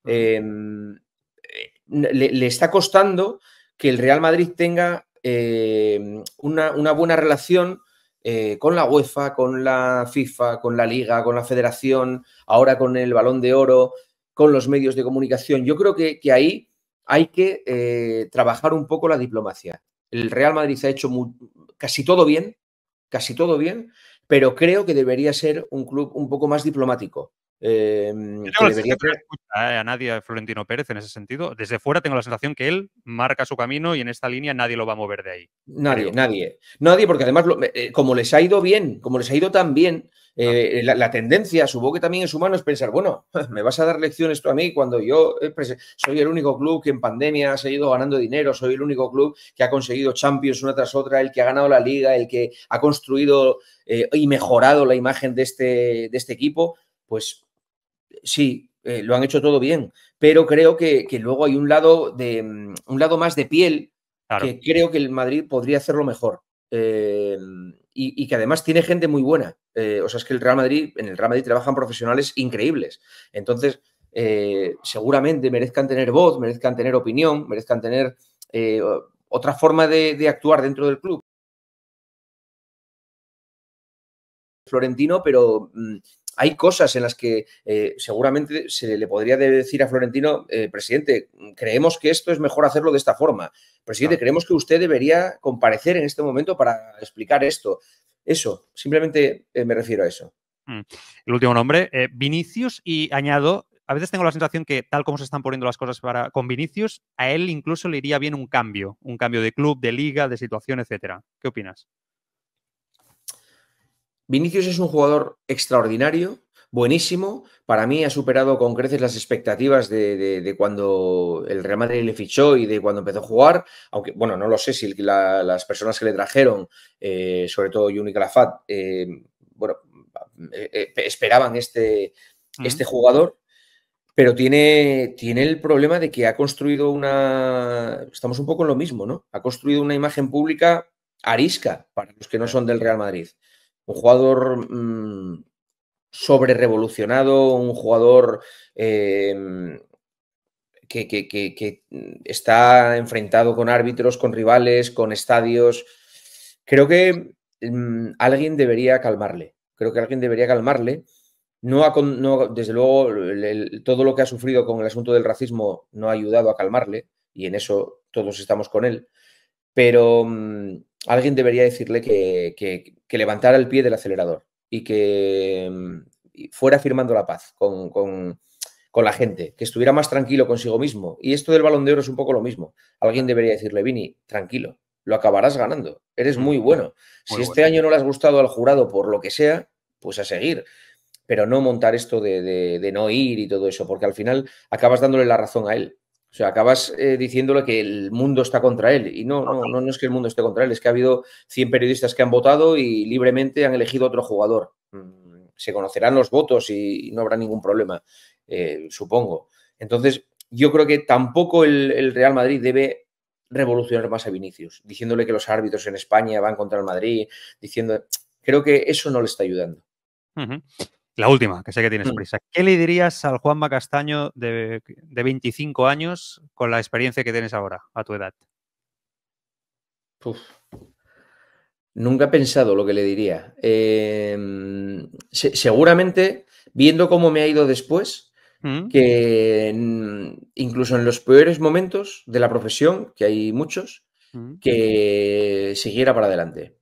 Em, eh, le, está costando que el Real Madrid tenga em, una, buena relación eh, con la UEFA, con la FIFA, con la Liga, con la Federación, ahora con el Balón de Oro, con los medios de comunicación. Yo creo que, ahí hay que eh, trabajar un poco la diplomacia. El Real Madrid se ha hecho casi todo bien, casi todo bien, pero creo que debería ser un club un poco más diplomático. Em, a nadie a Florentino Pérez en ese sentido. Desde fuera tengo la sensación que él marca su camino y en esta línea nadie lo va a mover de ahí. Nadie, nadie. Nadie, porque además, eh, eh, como les ha ido bien, como les ha ido tan bien, ah. eh, la, tendencia, supongo que también en su mano es pensar, bueno, me vas a dar lecciones tú a mí cuando yo soy el único club que en pandemia ha seguido ganando dinero, soy el único club que ha conseguido Champions una tras otra, el que ha ganado la liga, el que ha construido y mejorado la imagen de este, de este equipo. Pues sí, eh, lo han hecho todo bien, pero creo que, luego hay un lado, de, mm, un lado más de piel que creo que el Madrid podría hacerlo mejor. Em, y, que además tiene gente muy buena. Eh, o sea, es que el Real Madrid, en el Real Madrid trabajan profesionales increíbles. Entonces, eh, seguramente merezcan tener voz, merezcan tener opinión, merezcan tener otra forma de actuar dentro del club. Florentino, pero mm, hay cosas en las que eh, seguramente se le podría decir a Florentino, eh, presidente, creemos que esto es mejor hacerlo de esta forma. Presidente, creemos que usted debería comparecer en este momento para explicar esto. Eso, simplemente eh, me refiero a eso. Mm. El último nombre, Vinicius, y añado, a veces tengo la sensación que tal como se están poniendo las cosas para, con Vinicius, a él incluso le iría bien un cambio, un cambio de club, de liga, de situación, etcétera. ¿Qué opinas? Vinicius es un jugador extraordinario, buenísimo. Para mí ha superado con creces las expectativas de, cuando el Real Madrid le fichó y de cuando empezó a jugar. Aunque, bueno, no lo sé si las personas que le trajeron, eh, sobre todo Juni Calafat, eh, bueno, eh, esperaban este, este jugador. Pero tiene, tiene el problema de que ha construido una. Estamos un poco en lo mismo, ¿no? Ha construido una imagen pública arisca para los que no son del Real Madrid un jugador mm, sobrerevolucionado sobre revolucionado, un jugador em, que, está enfrentado con árbitros, con rivales, con estadios. Creo que mm, alguien debería calmarle. Creo que alguien debería calmarle. No, desde luego, todo lo que ha sufrido con el asunto del racismo no ha ayudado a calmarle, y en eso todos estamos con él pero mm, alguien debería decirle que, levantara el pie del acelerador y que mm, fuera firmando la paz con, la gente, que estuviera más tranquilo consigo mismo. Y esto del balón de oro es un poco lo mismo. Alguien debería decirle, Vini, tranquilo, lo acabarás ganando, eres muy bueno. si este año no le has gustado al jurado por lo que sea, pues a seguir pero no montar esto de, no ir y todo eso, porque al final acabas dándole la razón a él. O sea, acabas eh, diciéndole que el mundo está contra él. Y no, no, no, es que el mundo esté contra él, es que ha habido 100 periodistas que han votado y libremente han elegido otro jugador. Mm, se conocerán los votos y, no habrá ningún problema, eh, supongo. Entonces, yo creo que tampoco el, Real Madrid debe revolucionar más a Vinicius, diciéndole que los árbitros en España van contra el Madrid, diciendo, creo que eso no le está ayudando. La última, que sé que tienes mm. prisa. ¿Qué le dirías al Juanma Castaño de, 25 años con la experiencia que tienes ahora, a tu edad? Nunca he pensado lo que le diría. Em, seguramente, viendo cómo me ha ido después, mm. que incluso en los peores momentos de la profesión, que hay muchos, mm. que siguiera para adelante.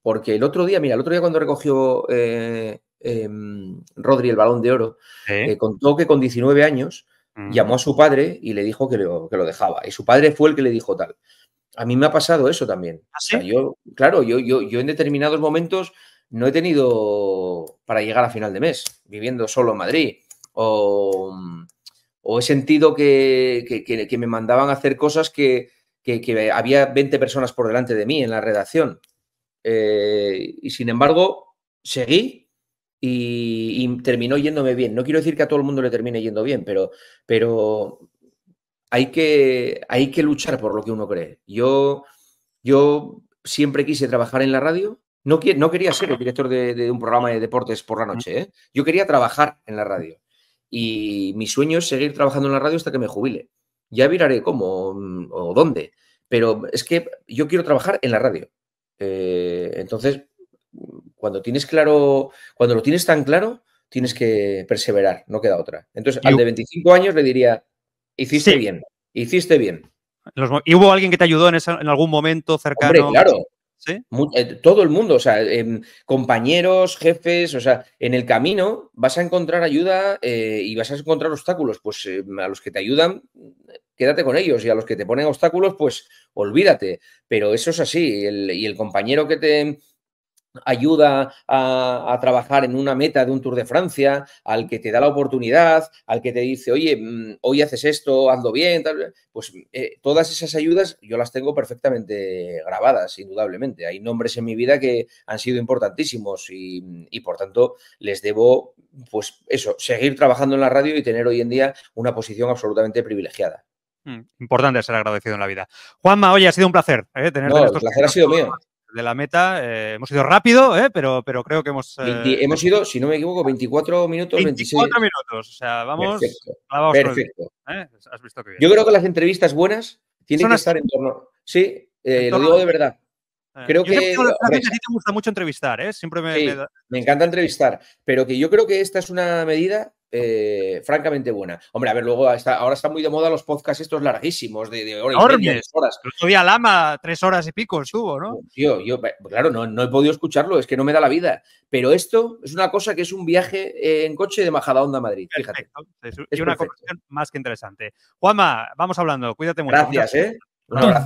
Porque el otro día, mira, el otro día cuando recogió eh, Em, Rodri, el balón de oro, que contó que con 19 años mm. llamó a su padre y le dijo que lo, dejaba. Y su padre fue el que le dijo tal. A mí me ha pasado eso también. ¿Ah, yo, claro, yo, yo, yo en determinados momentos no he tenido para llegar a final de mes, viviendo solo en Madrid. O, he sentido que, me mandaban a hacer cosas que, había 20 personas por delante de mí en la redacción. Eh, y sin embargo, seguí y, terminó yéndome bien. No quiero decir que a todo el mundo le termine yendo bien, pero, pero hay, que, hay que luchar por lo que uno cree. Yo, yo siempre quise trabajar en la radio. No, no quería ser el director de, un programa de deportes por la noche. ¿eh? Yo quería trabajar en la radio. Y mi sueño es seguir trabajando en la radio hasta que me jubile. Ya miraré cómo mm, o dónde. Pero es que yo quiero trabajar en la radio. Eh, entonces, cuando tienes claro, cuando lo tienes tan claro, tienes que perseverar, no queda otra. Entonces, al de 25 años le diría, hiciste bien, hiciste bien. ¿Y hubo alguien que te ayudó en, algún momento cercano? Hombre, claro. ¿Sí? Eh, todo el mundo, o sea, em, compañeros, jefes, o sea, en el camino vas a encontrar ayuda eh, y vas a encontrar obstáculos. Pues em, a los que te ayudan, quédate con ellos y a los que te ponen obstáculos, pues olvídate. Pero eso es así. y el compañero que te, ayuda a, trabajar en una meta de un Tour de Francia, al que te da la oportunidad, al que te dice, oye, mm, hoy haces esto, hazlo bien, tal, pues eh, todas esas ayudas yo las tengo perfectamente grabadas, indudablemente. Hay nombres en mi vida que han sido importantísimos y, por tanto les debo, pues eso, seguir trabajando en la radio y tener hoy en día una posición absolutamente privilegiada. Mm, importante ser agradecido en la vida. Juanma, oye, ha sido un placer eh, tenerte no, El placer ha sido mío de la meta. Eh, hemos ido rápido, eh, pero, pero creo que hemos. Eh, hemos ido, si no me equivoco, 24 minutos, 24 minutos, o sea, vamos. Perfecto. Yo creo que las entrevistas buenas tienen que estar en torno. Sí, lo digo de verdad. Creo que. gusta mucho entrevistar, ¿eh? Siempre me. me encanta entrevistar, pero que yo creo que esta es una medida eh, francamente buena. Hombre, a ver, luego ahora están muy de moda los podcasts estos larguísimos, de, horas Enormes. Lama, tres horas y pico estuvo, ¿no? yo, claro, no, he podido escucharlo, es que no me da la vida. Pero esto es una cosa que es un viaje eh, en coche de Majadahonda a Madrid, fíjate. es una conversación más que interesante. Juanma, vamos hablando, cuídate mucho. Gracias, ¿eh?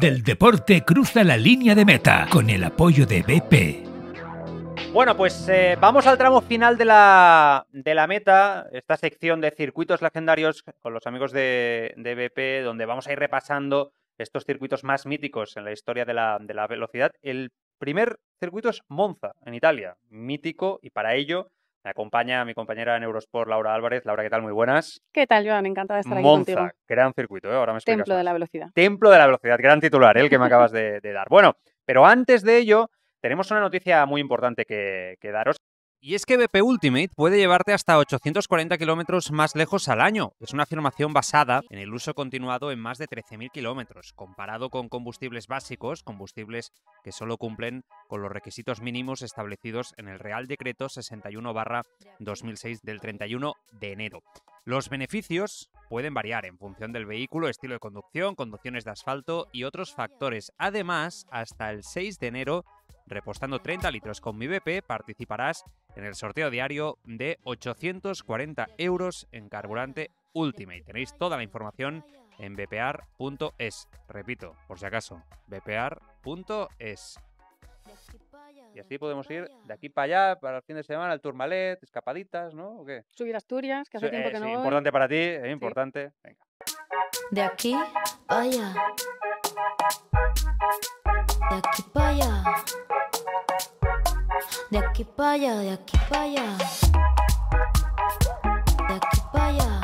el deporte cruza la línea de meta, con el apoyo de BP. Bueno, pues eh, vamos al tramo final de la, de la meta, esta sección de circuitos legendarios con los amigos de, BP, donde vamos a ir repasando estos circuitos más míticos en la historia de la, de la velocidad. El primer circuito es Monza, en Italia, mítico, y para ello me acompaña mi compañera en Eurosport, Laura Álvarez. Laura, ¿qué tal? Muy buenas. ¿Qué tal, Joan? Encantada de estar aquí Monza, gran circuito, ¿eh? ahora Templo de la velocidad. Templo de la velocidad, gran titular, ¿eh? el que me acabas de dar. Bueno, pero antes de ello, tenemos una noticia muy importante que, daros. Y es que BP Ultimate puede llevarte hasta 840 kilómetros más lejos al año. Es una afirmación basada en el uso continuado en más de 13.000 kilómetros, comparado con combustibles básicos, combustibles que solo cumplen con los requisitos mínimos establecidos en el Real Decreto 61-2006 del 31 de enero. Los beneficios pueden variar en función del vehículo, estilo de conducción, conducciones de asfalto y otros factores. Además, hasta el 6 de enero Repostando 30 litros con mi BP participarás en el sorteo diario de 840 euros en carburante Ultimate. Tenéis toda la información en bpar.es. Repito, por si acaso, bpar.es. Y así podemos ir de aquí para allá, para el fin de semana, al Tourmalet, escapaditas, ¿no? Subir Asturias, que hace tiempo que no. Es importante para ti, es importante. Venga. De aquí para allá de aquí para allá. De aquí para allá, de aquí para allá. De aquí para allá.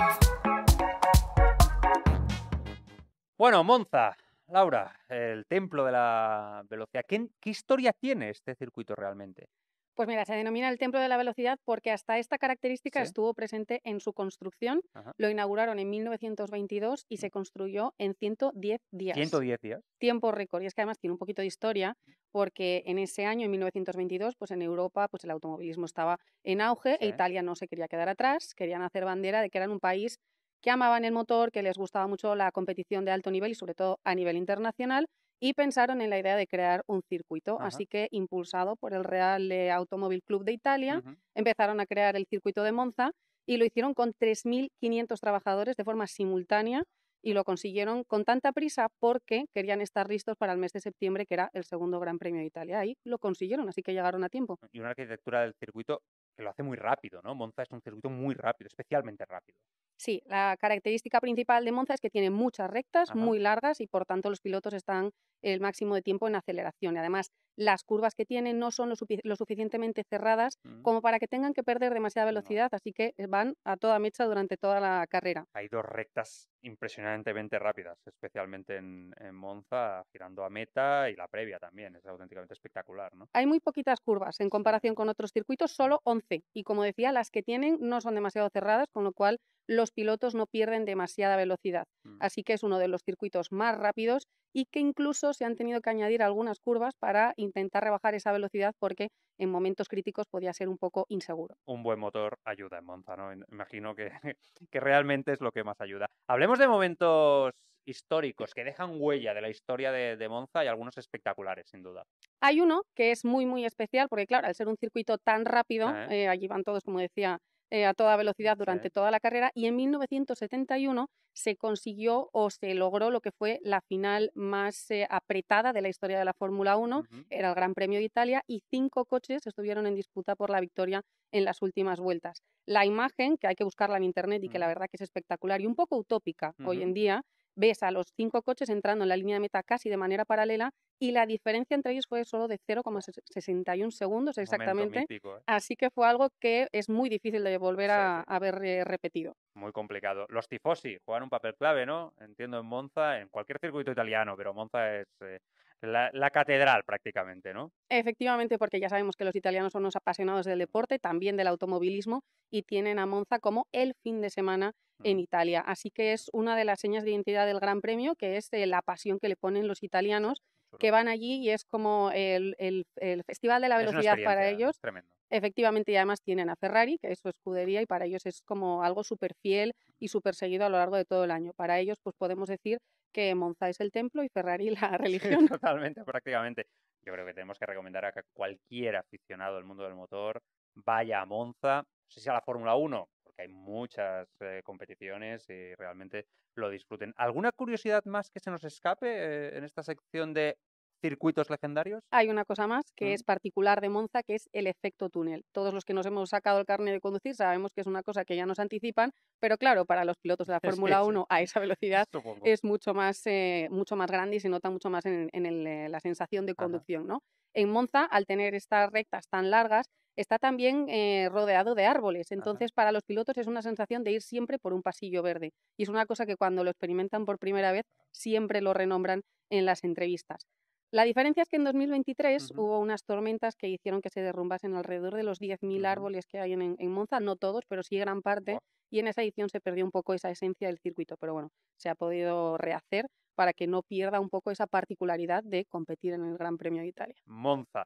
Bueno, Monza, Laura, el templo de la velocidad. ¿Qué, qué historia tiene este circuito realmente? Pues mira, se denomina el Templo de la Velocidad porque hasta esta característica estuvo presente en su construcción. Lo inauguraron en 1922 y mm. se construyó en 110 días. 110 días. Tiempo récord. Y es que además tiene un poquito de historia porque en ese año, en 1922, pues en Europa pues el automovilismo estaba en auge e Italia no se quería quedar atrás. Querían hacer bandera de que eran un país que amaban el motor, que les gustaba mucho la competición de alto nivel y sobre todo a nivel internacional y pensaron en la idea de crear un circuito. Así que, impulsado por el Real eh, Automóvil Club de Italia, empezaron a crear el circuito de Monza y lo hicieron con 3.500 trabajadores de forma simultánea y lo consiguieron con tanta prisa porque querían estar listos para el mes de septiembre, que era el segundo Gran Premio de Italia. Ahí lo consiguieron, así que llegaron a tiempo. Y una arquitectura del circuito que lo hace muy rápido, ¿no? Monza es un circuito muy rápido, especialmente rápido. Sí, la característica principal de Monza es que tiene muchas rectas muy largas y por tanto los pilotos están el máximo de tiempo en aceleración. Y además, las curvas que tienen no son lo, suficientemente cerradas mm. como para que tengan que perder demasiada velocidad, así que eh, van a toda mecha durante toda la carrera. Hay dos rectas impresionantemente rápidas, especialmente en, Monza, girando a meta y la previa también, es auténticamente espectacular. Hay muy poquitas curvas en comparación con otros circuitos, solo 11, y como decía, las que tienen no son demasiado cerradas, con lo cual los pilotos no pierden demasiada velocidad. Mm. Así que es uno de los circuitos más rápidos y que incluso se han tenido que añadir algunas curvas para intentar rebajar esa velocidad porque en momentos críticos podía ser un poco inseguro. Un buen motor ayuda en Monza, ¿no? Imagino que, que realmente es lo que más ayuda. Hablemos de momentos históricos que dejan huella de la historia de, Monza y algunos espectaculares, sin duda. Hay uno que es muy, muy especial, porque claro, al ser un circuito tan rápido, eh. Eh, allí van todos, como decía eh, a toda velocidad durante toda la carrera y en 1971 se consiguió o se logró lo que fue la final más eh, apretada de la historia de la Fórmula 1, era el Gran Premio de Italia y cinco coches estuvieron en disputa por la victoria en las últimas vueltas. La imagen, que hay que buscarla en internet y que la verdad que es espectacular y un poco utópica hoy en día, ves a los cinco coches entrando en la línea de meta casi de manera paralela y la diferencia entre ellos fue solo de 0,61 segundos exactamente. ¿eh? Así que fue algo que es muy difícil de volver a, haber eh, repetido. Muy complicado. Los tifosi juegan un papel clave, ¿no? Entiendo en Monza, en cualquier circuito italiano, pero Monza es eh, la, catedral prácticamente, ¿no? Efectivamente, porque ya sabemos que los italianos son unos apasionados del deporte, también del automovilismo, y tienen a Monza como el fin de semana en Italia. Así que es una de las señas de identidad del Gran Premio, que es eh, la pasión que le ponen los italianos que van allí y es como el, el festival de la velocidad para ellos. Tremendo. Efectivamente, y además tienen a Ferrari, que es su escudería, y para ellos es como algo súper fiel y súper seguido a lo largo de todo el año. Para ellos, pues podemos decir que Monza es el templo y Ferrari la religión. totalmente, prácticamente. Yo creo que tenemos que recomendar a cualquier aficionado del mundo del motor vaya a Monza, no sé si a la Fórmula 1, porque hay muchas eh, competiciones y realmente lo disfruten. ¿Alguna curiosidad más que se nos escape eh, en esta sección de circuitos legendarios. Hay una cosa más que mm. es particular de Monza, que es el efecto túnel. Todos los que nos hemos sacado el carnet de conducir sabemos que es una cosa que ya nos anticipan, pero claro, para los pilotos de la Fórmula 1 a esa velocidad es mucho más, eh, mucho más grande y se nota mucho más en, eh, la sensación de conducción. ¿no? En Monza, al tener estas rectas tan largas, está también eh, rodeado de árboles. Entonces, para los pilotos es una sensación de ir siempre por un pasillo verde. Y es una cosa que cuando lo experimentan por primera vez, siempre lo renombran en las entrevistas. La diferencia es que en 2023 hubo unas tormentas que hicieron que se derrumbasen alrededor de los 10.000 árboles que hay en, Monza, no todos, pero sí gran parte, y en esa edición se perdió un poco esa esencia del circuito, pero bueno, se ha podido rehacer para que no pierda un poco esa particularidad de competir en el Gran Premio de Italia. Monza.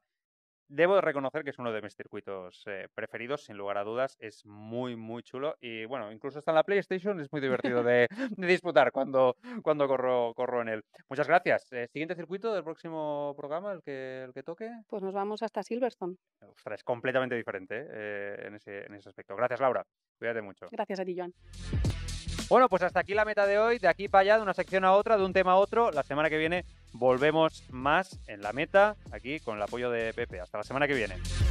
Debo reconocer que es uno de mis circuitos eh, preferidos, sin lugar a dudas. Es muy, muy chulo. Y bueno, incluso está en la PlayStation, es muy divertido de, disputar cuando, cuando corro, corro en él. Muchas gracias. Eh, ¿Siguiente circuito del próximo programa, el que, el que toque? Pues nos vamos hasta Silverstone. Ostras, es completamente diferente eh, en, ese, en ese aspecto. Gracias, Laura. Cuídate mucho. Gracias a ti, Joan. Bueno, pues hasta aquí la meta de hoy. De aquí para allá, de una sección a otra, de un tema a otro. La semana que viene Volvemos más en la meta aquí con el apoyo de Pepe. Hasta la semana que viene.